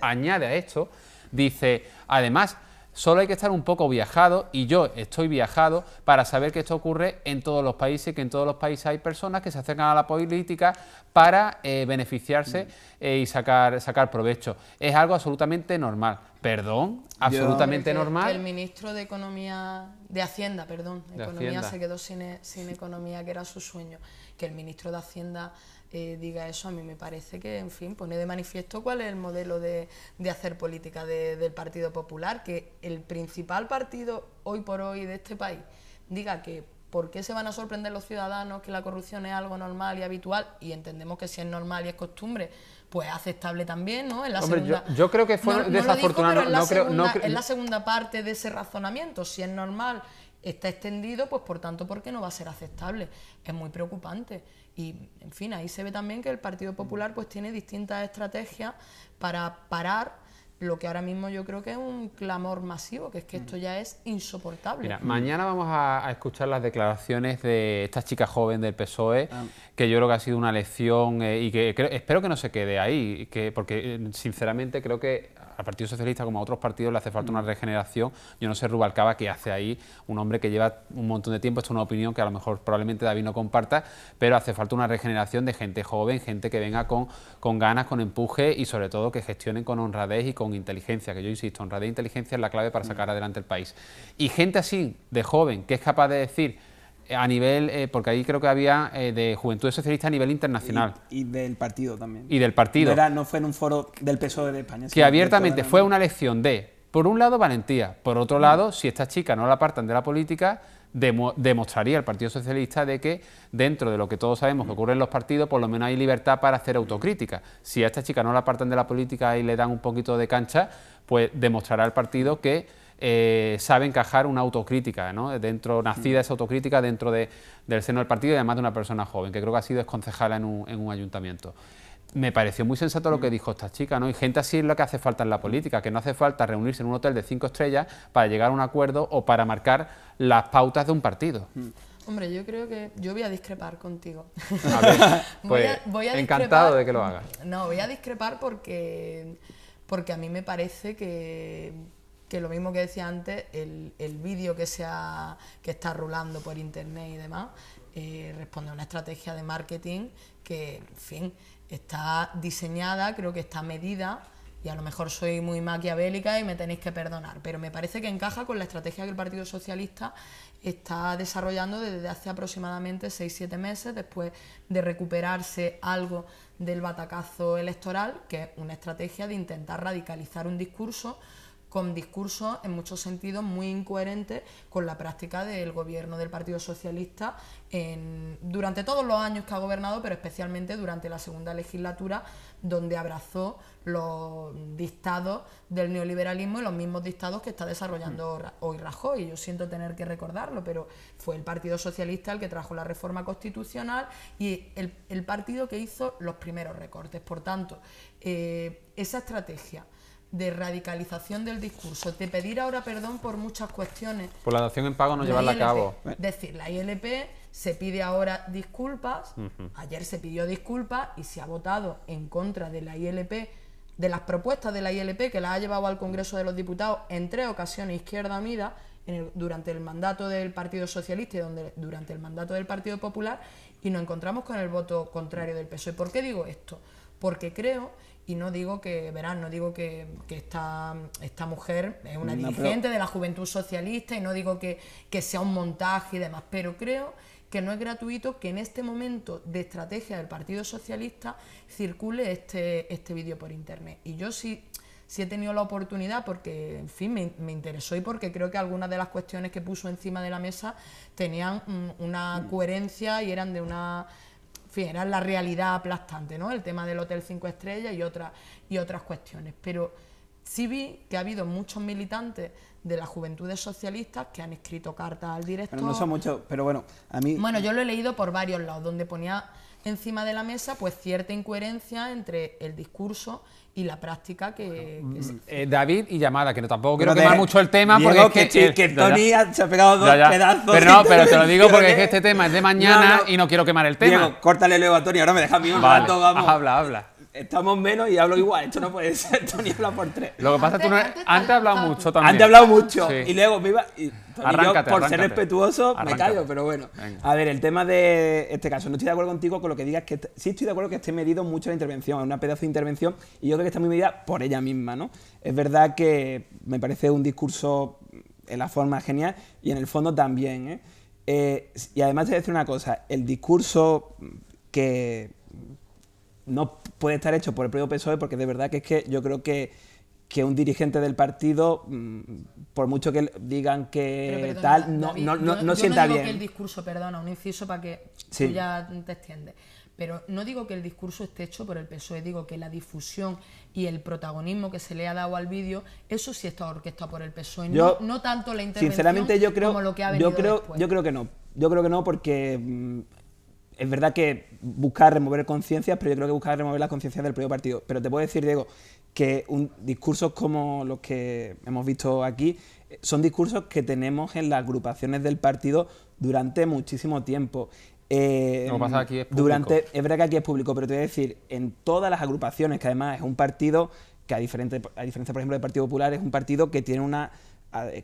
añade a esto, dice, además, Solo hay que estar un poco viajado, y yo estoy viajado, para saber que esto ocurre en todos los países, que en todos los países hay personas que se acercan a la política para eh, beneficiarse mm. eh, y sacar, sacar provecho. Es algo absolutamente normal. Perdón, absolutamente normal. El ministro de Economía, de Hacienda, perdón, Economía se quedó sin, sin economía, que era su sueño, que el ministro de Hacienda eh, diga eso, a mí me parece que, en fin, pone de manifiesto cuál es el modelo de, de hacer política del Partido Popular, que el principal partido hoy por hoy de este país diga que por qué se van a sorprender los ciudadanos que la corrupción es algo normal y habitual, y entendemos que si es normal y es costumbre, pues aceptable también, ¿no? En la segunda, yo, creo que fue desafortunado. No la la segunda parte de ese razonamiento, si es normal está extendido, pues por tanto, ¿por qué no va a ser aceptable? Es muy preocupante y, en fin, ahí se ve también que el Partido Popular pues tiene distintas estrategias para parar lo que ahora mismo yo creo que es un clamor masivo, que es que mm. esto ya es insoportable. Mira, mañana vamos a, escuchar las declaraciones de esta chica joven del PSOE, ah. que yo creo que ha sido una lección eh, y que espero que no se quede ahí, que, porque eh, sinceramente creo que al Partido Socialista como a otros partidos le hace falta una mm. regeneración. Yo no sé Rubalcaba qué hace ahí, un hombre que lleva un montón de tiempo, esto es una opinión que a lo mejor probablemente David no comparta, pero hace falta una regeneración de gente joven, gente que venga con, con ganas, con empuje y sobre todo que gestionen con honradez y con inteligencia, que yo insisto, honradez de inteligencia es la clave para mm. sacar adelante el país. Y gente así, de joven, que es capaz de decir a nivel, eh, porque ahí creo que había eh, de Juventud Socialista a nivel internacional. Y, del partido también. Y del partido. no fue en un foro del PSOE de España. Que abiertamente e fue una lección de, por un lado, valentía, por otro mm. lado, si estas chicas no la apartan de la política, demostraría el Partido Socialista de que dentro de lo que todos sabemos que ocurre en los partidos, por lo menos hay libertad para hacer autocrítica. Si a esta chica no la apartan de la política y le dan un poquito de cancha, pues demostrará al partido que... Eh, sabe encajar una autocrítica, ¿no? dentro, nacida esa autocrítica dentro del seno del partido y además de una persona joven, que creo que ha sido concejala en un ayuntamiento me pareció muy sensato lo que mm. dijo esta chica, ¿no? Y gente así es lo que hace falta en la política, que no hace falta reunirse en un hotel de cinco estrellas para llegar a un acuerdo o para marcar las pautas de un partido. Mm. Hombre, yo creo que yo voy a discrepar contigo. <laughs> voy a, pues, encantado de que lo hagas. No, voy a discrepar porque, porque a mí me parece que, que lo mismo que decía antes, el, vídeo que, que está rulando por internet y demás, eh, responde a una estrategia de marketing que, en fin, está diseñada, creo que está medida, y a lo mejor soy muy maquiavélica y me tenéis que perdonar, pero me parece que encaja con la estrategia que el Partido Socialista está desarrollando desde hace aproximadamente seis siete meses, después de recuperarse algo del batacazo electoral, que es una estrategia de intentar radicalizar un discurso con discursos en muchos sentidos muy incoherentes con la práctica del gobierno del Partido Socialista durante todos los años que ha gobernado, pero especialmente durante la segunda legislatura, donde abrazó los dictados del neoliberalismo y los mismos dictados que está desarrollando mm. hoy Rajoy. Yo siento tener que recordarlo, pero fue el Partido Socialista el que trajo la reforma constitucional y el, partido que hizo los primeros recortes. Por tanto, eh, esa estrategia de radicalización del discurso, de pedir ahora perdón por muchas cuestiones. Por la dación en pago no llevarla a cabo. es Decir, la ILP se pide ahora disculpas, ayer se pidió disculpas y se ha votado en contra de la ILP, de las propuestas de la ILP que la ha llevado al Congreso de los Diputados en tres ocasiones Izquierda Unida, en durante el mandato del Partido Socialista y donde, durante el mandato del Partido Popular, y nos encontramos con el voto contrario del PSOE. ¿Por qué digo esto? Porque creo y no digo que, verán, no digo que, que esta, mujer es una dirigente de la juventud socialista y no digo que, que sea un montaje y demás, pero creo que no es gratuito que en este momento de estrategia del Partido Socialista circule este, este vídeo por internet. Y yo sí, sí he tenido la oportunidad porque, en fin, me, interesó y porque creo que algunas de las cuestiones que puso encima de la mesa tenían mm, una mm. coherencia y eran de una... En fin, eran la realidad aplastante, ¿no? El tema del Hotel Cinco Estrellas y, y otras cuestiones. Pero sí vi que ha habido muchos militantes de las juventudes socialistas que han escrito cartas al director. Pero no son muchos, pero bueno, a mí... Bueno, yo lo he leído por varios lados, donde ponía encima de la mesa pues cierta incoherencia entre el discurso y la práctica que, mm, eh, David y llamada que no tampoco quiero quemar mucho el tema porque es que, Tony se ha pegado dos pedazos pero no pero te lo <laughs> digo porque es que este tema es de mañana y no quiero quemar el tema Diego, córtale luego a Tony ahora me deja a mí un vamos habla habla Estamos menos y hablo igual. Esto no puede <laughs> ser. Tony habla por tres. Lo que pasa es que tú antes, has hablado mucho también. Antes he hablado mucho. Y luego me iba. y- yo, por ser respetuoso, me callo, pero bueno. A ver, el tema de este caso. No estoy de acuerdo contigo con lo que digas que. Sí, estoy de acuerdo que esté medido mucho la intervención. Es una pedazo de intervención. Y yo creo que está muy medida por ella misma, ¿no? Es verdad que me parece un discurso mm, en la forma genial y en el fondo también, Eh, eh y además te voy a decir una cosa, el discurso mm, que no puede estar hecho por el propio PSOE, porque de verdad que es que yo creo que, que un dirigente del partido, mm, por mucho que digan que tal, no, no, no, sienta bien. Que el discurso, perdona, un inciso para que ya te extiendes. Pero no digo que el discurso esté hecho por el PSOE, digo que la difusión y el protagonismo que se le ha dado al vídeo, eso sí está orquestado por el PSOE, no, tanto la intervención sinceramente yo creo, como lo que ha venido yo creo, Yo creo que no, yo creo que no porque mm, es verdad que buscar remover conciencias, pero yo creo que buscar remover las conciencias del propio partido. Pero te puedo decir, Diego, que un, discursos como los que hemos visto aquí eh, son discursos que tenemos en las agrupaciones del partido durante muchísimo tiempo. Eh, pasa aquí es Durante, es verdad que aquí es público, pero te voy a decir, en todas las agrupaciones, que además es un partido que a, diferente, a diferencia, por ejemplo, del Partido Popular, es un partido que tiene una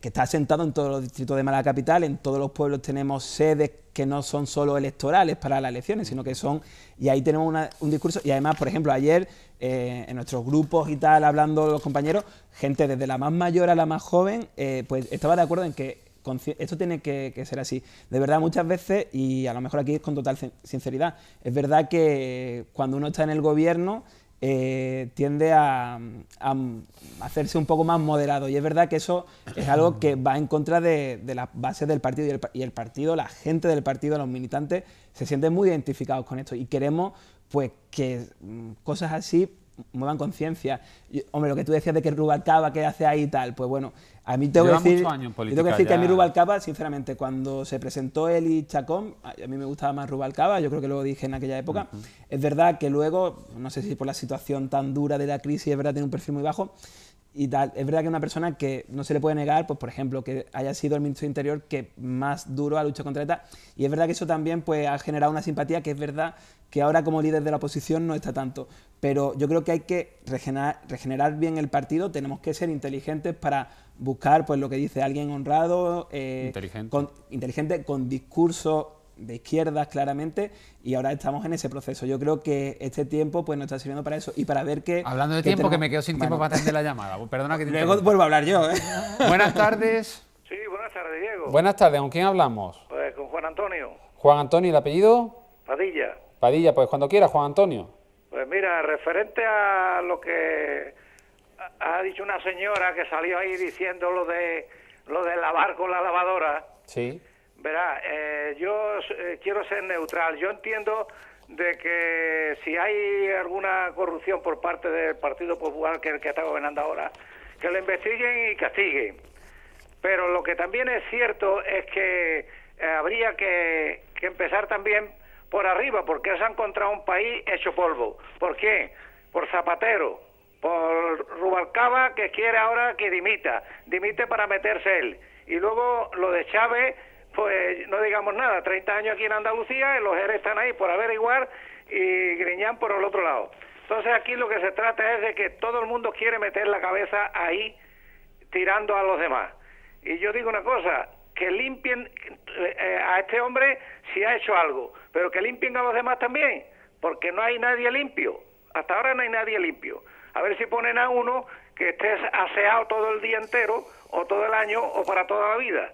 que está asentado en todos los distritos de Málaga Capital, en todos los pueblos tenemos sedes que no son solo electorales para las elecciones, sino que son, y ahí tenemos un discurso, y además, por ejemplo, ayer eh, en nuestros grupos y tal, hablando los compañeros, gente desde la más mayor a la más joven, eh, pues estaba de acuerdo en que esto tiene que, que, ser así. De verdad, muchas veces, y a lo mejor aquí es con total sinceridad, es verdad que cuando uno está en el gobierno eh, tiende a, hacerse un poco más moderado. Y es verdad que eso es algo que va en contra de, las bases del partido y el, y el, partido, la gente del partido, los militantes, se sienten muy identificados con esto y queremos pues que mm, cosas así muevan conciencia. Hombre, lo que tú decías de que Rubalcaba, ¿qué hace ahí y tal? Pues bueno, a mí tengo que decir, que, a mí Rubalcaba, sinceramente, cuando se presentó él y Chacón, a mí me gustaba más Rubalcaba, yo creo que lo dije en aquella época. Es verdad que luego, no sé si por la situación tan dura de la crisis, es verdad, tiene un perfil muy bajo y Es verdad que una persona que no se le puede negar, pues por ejemplo, que haya sido el ministro de Interior que más duro ha luchado contra ETA. Y es verdad que eso también pues, ha generado una simpatía que es verdad que ahora como líder de la oposición no está tanto. Pero yo creo que hay que regenerar, regenerar bien el partido, tenemos que ser inteligentes para buscar pues lo que dice alguien honrado, eh, inteligente. inteligente, con discurso de izquierdas claramente y ahora estamos en ese proceso. Yo creo que este tiempo pues nos está sirviendo para eso y para ver que... Hablando de tiempo, que me quedo sin tiempo para atender la llamada. Pues, perdona que Luego vuelvo a hablar yo. ¿eh? <laughs> Buenas tardes. Sí, buenas tardes, Diego. Buenas tardes. ¿Con quién hablamos? Pues con Juan Antonio. Juan Antonio, ¿el apellido? Padilla. Padilla, pues cuando quiera, Juan Antonio. Pues mira, referente a lo que ha dicho una señora que salió ahí diciendo lo de, lo de lavar con la lavadora. Sí Verá, eh, yo eh, quiero ser neutral. Yo entiendo de que si hay alguna corrupción por parte del Partido Popular, que es el que está gobernando ahora, que lo investiguen y castiguen. Pero lo que también es cierto es que eh, habría que, que empezar también por arriba, porque se ha encontrado un país hecho polvo. ¿Por qué? Por Zapatero, por Rubalcaba, que quiere ahora que dimita, dimite para meterse él. Y luego lo de Chávez pues no digamos nada, 30 años aquí en Andalucía, los eres están ahí por averiguar y Griñán por el otro lado. Entonces aquí lo que se trata es de que todo el mundo quiere meter la cabeza ahí tirando a los demás. Y yo digo una cosa, que limpien eh, a este hombre si ha hecho algo, pero que limpien a los demás también, porque no hay nadie limpio. Hasta ahora no hay nadie limpio. A ver si ponen a uno que esté aseado todo el día entero, o todo el año, o para toda la vida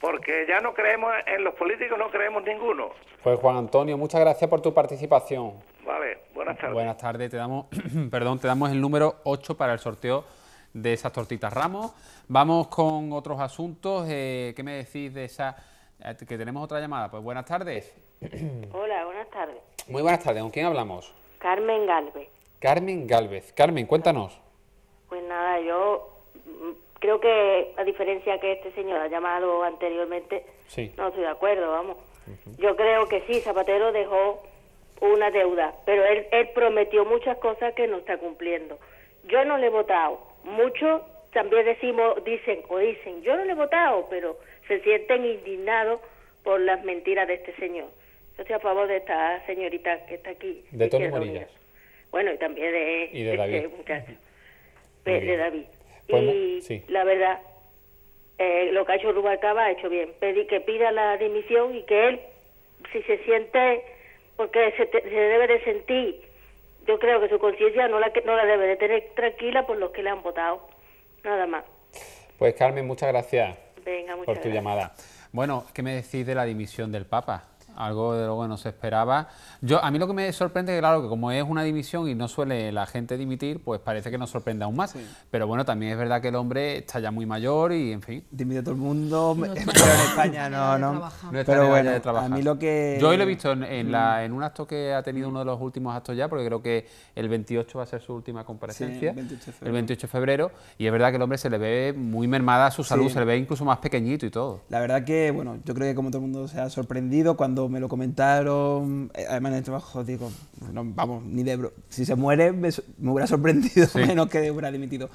porque ya no creemos en los políticos, no creemos ninguno. Pues Juan Antonio, muchas gracias por tu participación. Vale, buenas tardes. Buenas tardes, te damos, <clears throat> perdón, te damos el número 8 para el sorteo de esas tortitas Ramos. Vamos con otros asuntos. Eh, ¿Qué me decís de esa eh, que tenemos otra llamada? Pues buenas tardes. <clears throat> Hola, buenas tardes. Muy buenas tardes. ¿Con quién hablamos? Carmen Galvez. Carmen Galvez. Carmen, cuéntanos. Pues nada, yo creo que a diferencia que este señor ha llamado anteriormente, no estoy de acuerdo, vamos. Yo creo que sí, Zapatero dejó una deuda, pero él, él prometió muchas cosas que no está cumpliendo. Yo no le he votado. Muchos también decimos, dicen o dicen, yo no le he votado, pero se sienten indignados por las mentiras de este señor. Yo estoy a favor de esta señorita que está aquí. De Tony Morillas. Bueno, y también de, este David. de David sí. la verdad, eh, lo que ha hecho Rubalcaba ha hecho bien. Pedí que pida la dimisión y que él, si se siente, porque se, debe de sentir, yo creo que su conciencia no la, no la debe de tener tranquila por los que le han votado. Nada más. Pues Carmen, muchas gracias por tu llamada. Bueno, ¿qué me decís de la dimisión del Papa? algo de lo que no se esperaba. Yo, a mí lo que me sorprende, claro, que como es una dimisión y no suele la gente dimitir, pues parece que nos sorprende aún más. Pero bueno, también es verdad que el hombre está ya muy mayor y, en fin. Dimite todo el mundo, pero en España no, no. no pero, bueno, a mí lo que... Yo hoy lo he visto en, la, mm. en, un acto que ha tenido mm. uno de los últimos actos ya, porque creo que el 28 va a ser su última comparecencia, el, 28 de febrero, y es verdad que el hombre se le ve muy mermada su salud, se le ve incluso más pequeñito y todo. La verdad que, bueno, yo creo que como todo el mundo se ha sorprendido cuando me lo comentaron. Eh, además, en el trabajo digo, vamos, ni de Si se muere, me, hubiera sorprendido <laughs> menos que hubiera dimitido.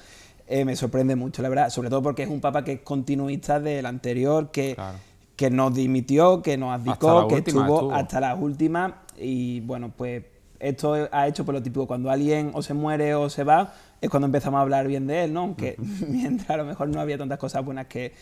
Eh, me sorprende mucho, la verdad. Sobre todo porque es un papa que es continuista del anterior, que, que nos dimitió, que nos abdicó, que estuvo, hasta las últimas. Y bueno, pues esto ha hecho por lo típico, cuando alguien o se muere o se va, es cuando empezamos a hablar bien de él, ¿no? Aunque <laughs> mientras a lo mejor no había tantas cosas buenas que,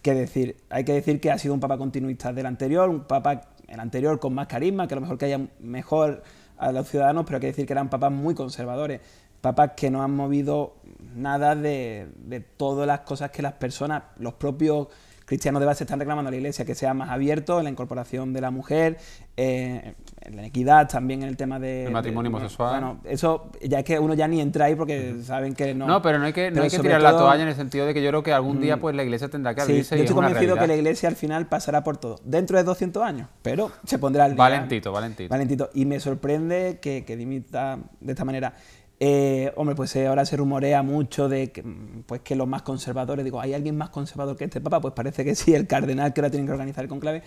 que decir. Hay que decir que ha sido un papa continuista del anterior, un papa el anterior con más carisma, que a lo mejor que haya mejor a los ciudadanos, pero hay que decir que eran papas muy conservadores, papas que no han movido nada de, de todas las cosas que las personas, los propios cristianos de base están reclamando a la iglesia que sea más abierto en la incorporación de la mujer, eh, en la equidad también en el tema de... El matrimonio homosexual. Bueno, eso ya es que uno ya ni entra ahí porque saben que no... No, pero no hay que, tirar la toalla en el sentido de que yo creo que algún día mm. pues la iglesia tendrá que abrirse sí, yo estoy convencido que la iglesia al final pasará por todo, dentro de 200 años, pero se pondrá al día. Valentito, valentito. Valentito. Y me sorprende que, que dimita de esta manera. Eh, hombre, pues eh, ahora se rumorea mucho de que, mm, pues, que los más conservadores, digo, ¿hay alguien más conservador que este papa? Pues parece que sí, el cardenal que ahora tiene que organizar el conclave.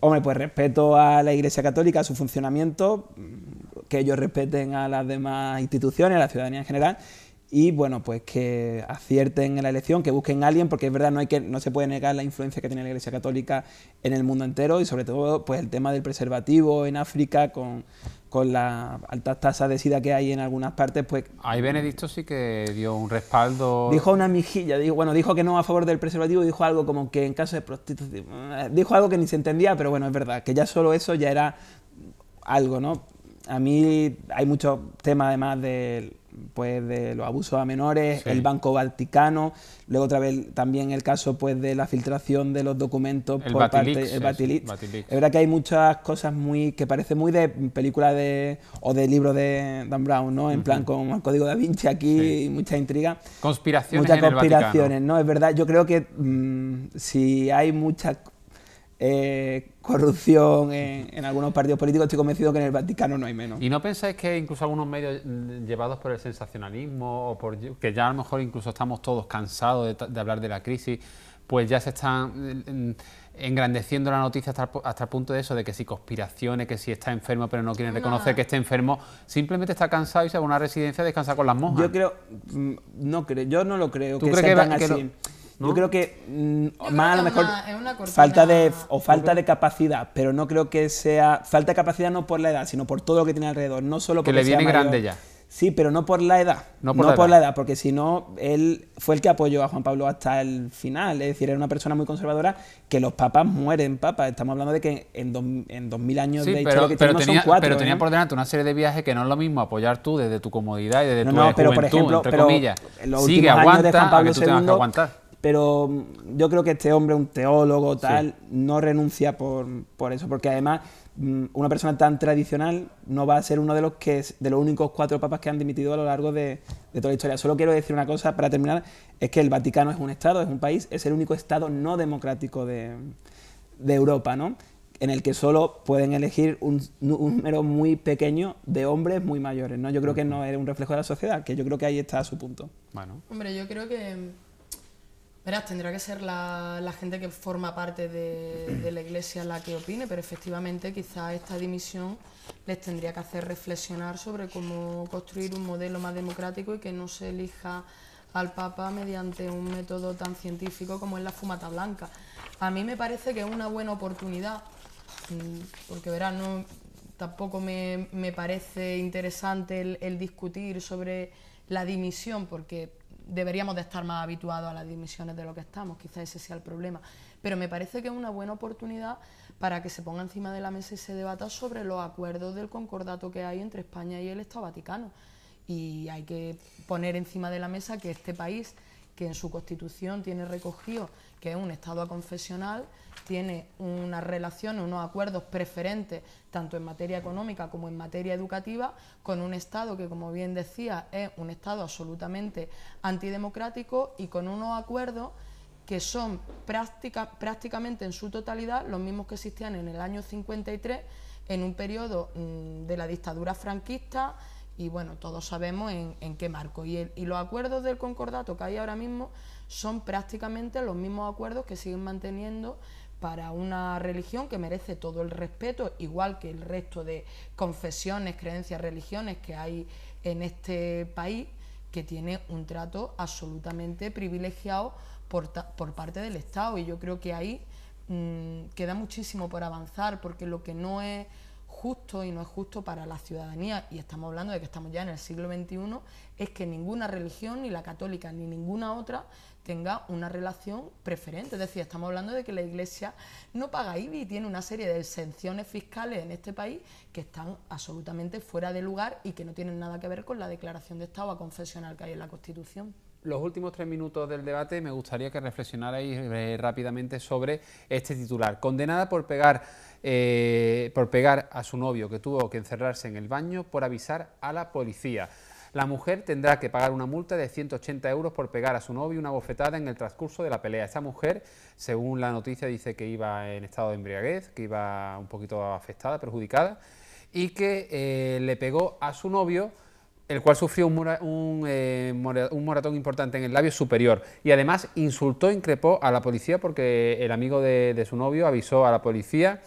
Hombre, pues respeto a la Iglesia Católica, a su funcionamiento, mm, que ellos respeten a las demás instituciones, a la ciudadanía en general, y bueno, pues que acierten en la elección, que busquen a alguien, porque es verdad, no, hay que, no se puede negar la influencia que tiene la Iglesia Católica en el mundo entero y sobre todo pues el tema del preservativo en África con, con las altas tasas de sida que hay en algunas partes, pues... Ahí Benedicto sí que dio un respaldo... Dijo una mijilla, dijo, bueno, dijo que no a favor del preservativo, dijo algo como que en caso de prostitución... Eh, dijo algo que ni se entendía, pero bueno, es verdad, que ya solo eso ya era algo, ¿no? A mí hay muchos temas además del pues de los abusos a menores, el Banco Vaticano, luego otra vez también el caso pues de la filtración de los documentos por parte de Batilix. Es verdad que hay muchas cosas muy que parece muy de película de o de libro de Dan Brown, ¿no? En plan con el código da Vinci aquí, mucha intriga. Conspiraciones. Muchas conspiraciones, ¿no? Es verdad, yo creo que mm, si hay muchas eh, corrupción en, algunos partidos políticos, estoy convencido que en el Vaticano no hay menos. ¿Y no pensáis que incluso algunos medios mm, llevados por el sensacionalismo o por que ya a lo mejor incluso estamos todos cansados de, hablar de la crisis, pues ya se están mm, mm, engrandeciendo la noticia hasta, el punto de eso, de que si conspiraciones, que si está enfermo pero no quieren reconocer que esté enfermo, simplemente está cansado y se va a una residencia a descansar con las monjas. Yo creo, no creo, yo no lo creo. que crees sea tan así. Yo creo que más mm, a lo mejor falta de o falta de capacidad, pero no creo que sea falta de capacidad no por la edad, sino por todo lo que tiene alrededor, no solo Que le viene grande ya. Sí, pero no por la edad, no por, la, edad. porque si no él fue el que apoyó a Juan Pablo hasta el final, es decir, era una persona muy conservadora que los papas mueren papas, estamos hablando de que en, dos, en 2000 años de historia pero, que pero tenía, son cuatro. pero tenía por delante una serie de viajes que no es lo mismo apoyar tú desde tu comodidad y desde tu no, pero por ejemplo, comillas. los Sigue, últimos años de Juan aguantar. Pero mm, yo creo que este hombre, un teólogo tal, no renuncia por, por, eso, porque además mm, una persona tan tradicional no va a ser uno de los que de los únicos cuatro papas que han dimitido a lo largo de, toda la historia. Solo quiero decir una cosa para terminar, es que el Vaticano es un estado, es un país, es el único estado no democrático de, Europa, ¿no? en el que solo pueden elegir un número muy pequeño de hombres muy mayores, ¿no? Yo creo que no es un reflejo de la sociedad, que yo creo que ahí está su punto. Bueno. Hombre, yo creo que Verás, tendrá que ser la, gente que forma parte de, la Iglesia la que opine, pero efectivamente quizás esta dimisión les tendría que hacer reflexionar sobre cómo construir un modelo más democrático y que no se elija al Papa mediante un método tan científico como es la fumata blanca. A mí me parece que es una buena oportunidad, mm, porque verás, no, tampoco me, parece interesante el discutir sobre la dimisión, porque deberíamos de estar más habituados a las dimisiones de lo que estamos, quizás ese sea el problema. Pero me parece que es una buena oportunidad para que se ponga encima de la mesa y se debata sobre los acuerdos del concordato que hay entre España y el Estado Vaticano. Y hay que poner encima de la mesa que este país, que en su constitución tiene recogido que es un Estado confesional tiene una relación, unos acuerdos preferentes, tanto en materia económica como en materia educativa, con un Estado que, como bien decía, es un Estado absolutamente antidemocrático y con unos acuerdos que son práctica, prácticamente en su totalidad los mismos que existían en el año 53, en un periodo mm, de la dictadura franquista y bueno, todos sabemos en, qué marco. Y, y, los acuerdos del concordato que hay ahora mismo son prácticamente los mismos acuerdos que siguen manteniendo para una religión que merece todo el respeto, igual que el resto de confesiones, creencias, religiones que hay en este país, que tiene un trato absolutamente privilegiado por, parte del Estado. Y yo creo que ahí mm, queda muchísimo por avanzar, porque lo que no es justo y no es justo para la ciudadanía, y estamos hablando de que estamos ya en el siglo XXI, es que ninguna religión, ni la católica ni ninguna otra, tenga una relación preferente. Es decir, estamos hablando de que la Iglesia no paga IBI, tiene una serie de exenciones fiscales en este país que están absolutamente fuera de lugar y que no tienen nada que ver con la declaración de Estado a confesional que hay en la Constitución los últimos tres minutos del debate me gustaría que reflexionarais eh, rápidamente sobre este titular. Condenada por pegar, eh, por pegar a su novio que tuvo que encerrarse en el baño por avisar a la policía. La mujer tendrá que pagar una multa de 180 euros por pegar a su novio una bofetada en el transcurso de la pelea. Esta mujer, según la noticia, dice que iba en estado de embriaguez, que iba un poquito afectada, perjudicada, y que eh, le pegó a su novio el cual sufrió eh, un, moratón importante en el labio superior y además insultó, increpó a la policía porque el amigo de, su novio avisó a la policía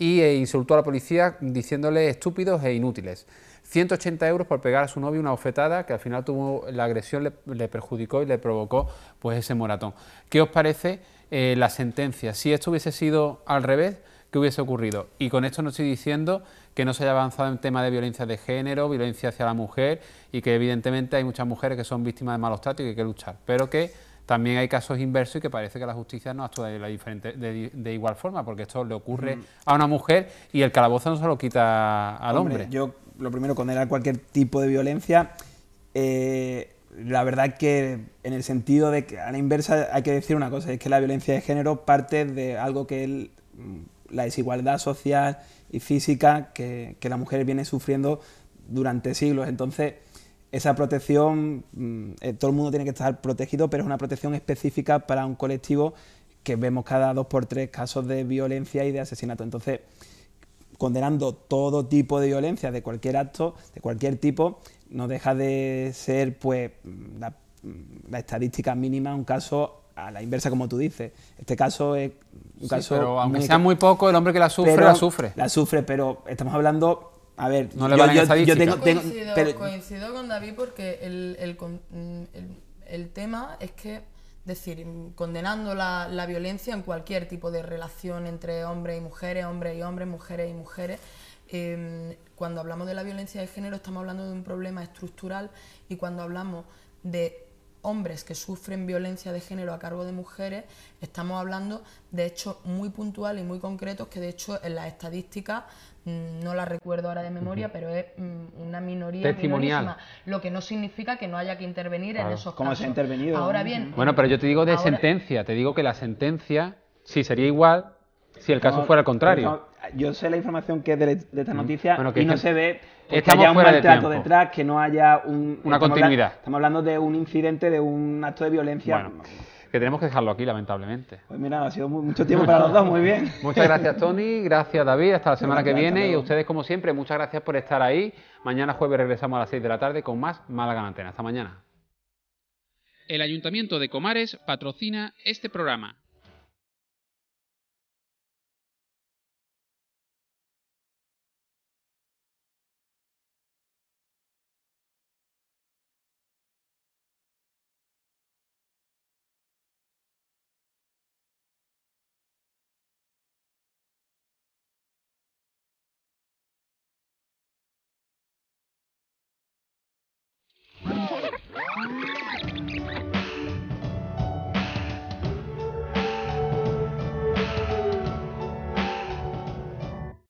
e insultó a la policía diciéndole estúpidos e inútiles. 180 euros por pegar a su novio una bofetada que al final tuvo la agresión, le, perjudicó y le provocó pues ese moratón. ¿Qué os parece eh, la sentencia? Si esto hubiese sido al revés, ¿qué hubiese ocurrido? Y con esto no estoy diciendo que no se haya avanzado en tema de violencia de género, violencia hacia la mujer y que evidentemente hay muchas mujeres que son víctimas de malos tratos y que hay que luchar, pero que también hay casos inversos y que parece que la justicia no actúa de, la diferente, de, igual forma, porque esto le ocurre mm. a una mujer y el calabozo no se lo quita al hombre lo primero, condenar cualquier tipo de violencia. Eh, la verdad que en el sentido de que a la inversa hay que decir una cosa, es que la violencia de género parte de algo que es mm, la desigualdad social y física que, que la mujer viene sufriendo durante siglos. Entonces, esa protección, mm, eh, todo el mundo tiene que estar protegido, pero es una protección específica para un colectivo que vemos cada dos por tres casos de violencia y de asesinato. Entonces, condenando todo tipo de violencia, de cualquier acto, de cualquier tipo, no deja de ser pues mm, mm, la, estadística mínima un caso a la inversa como tú dices. Este caso es un caso... Pero aunque sea muy poco, el hombre que la sufre, la sufre. La sufre, pero estamos hablando... A ver, no le yo, yo tengo, coincido, coincido, con David porque el tema es que es decir, condenando la, violencia en cualquier tipo de relación entre hombres y mujeres, hombres y hombres, mujeres y mujeres. Em, cuando hablamos de la violencia de género estamos hablando de un problema estructural y cuando hablamos de hombres que sufren violencia de género a cargo de mujeres, estamos hablando de hechos muy puntuales y muy concretos que de hecho en las estadísticas Mm, no la recuerdo ahora de memoria, pero es mm, una minoría. Testimonial. Lo que no significa que no haya que intervenir en esos ¿Cómo se ha intervenido? Ahora bien. Bueno, pero yo te digo de sentencia, te digo que la sentencia sí sería igual si el caso fuera al contrario. yo sé la información que es de, esta noticia y no se ve que haya un maltrato detrás, que no haya una continuidad. estamos hablando de un incidente, de un acto de violencia que tenemos que dejarlo aquí, lamentablemente. Pues mira, ha sido mucho tiempo para los dos, muy bien. <laughs> muchas gracias, Tony. Gracias, David. Hasta la semana que viene. y a ustedes, como siempre, muchas gracias por estar ahí. Mañana jueves regresamos a las 6 de la tarde con más Málaga en Antena. Hasta mañana. El Ayuntamiento de Comares patrocina este programa.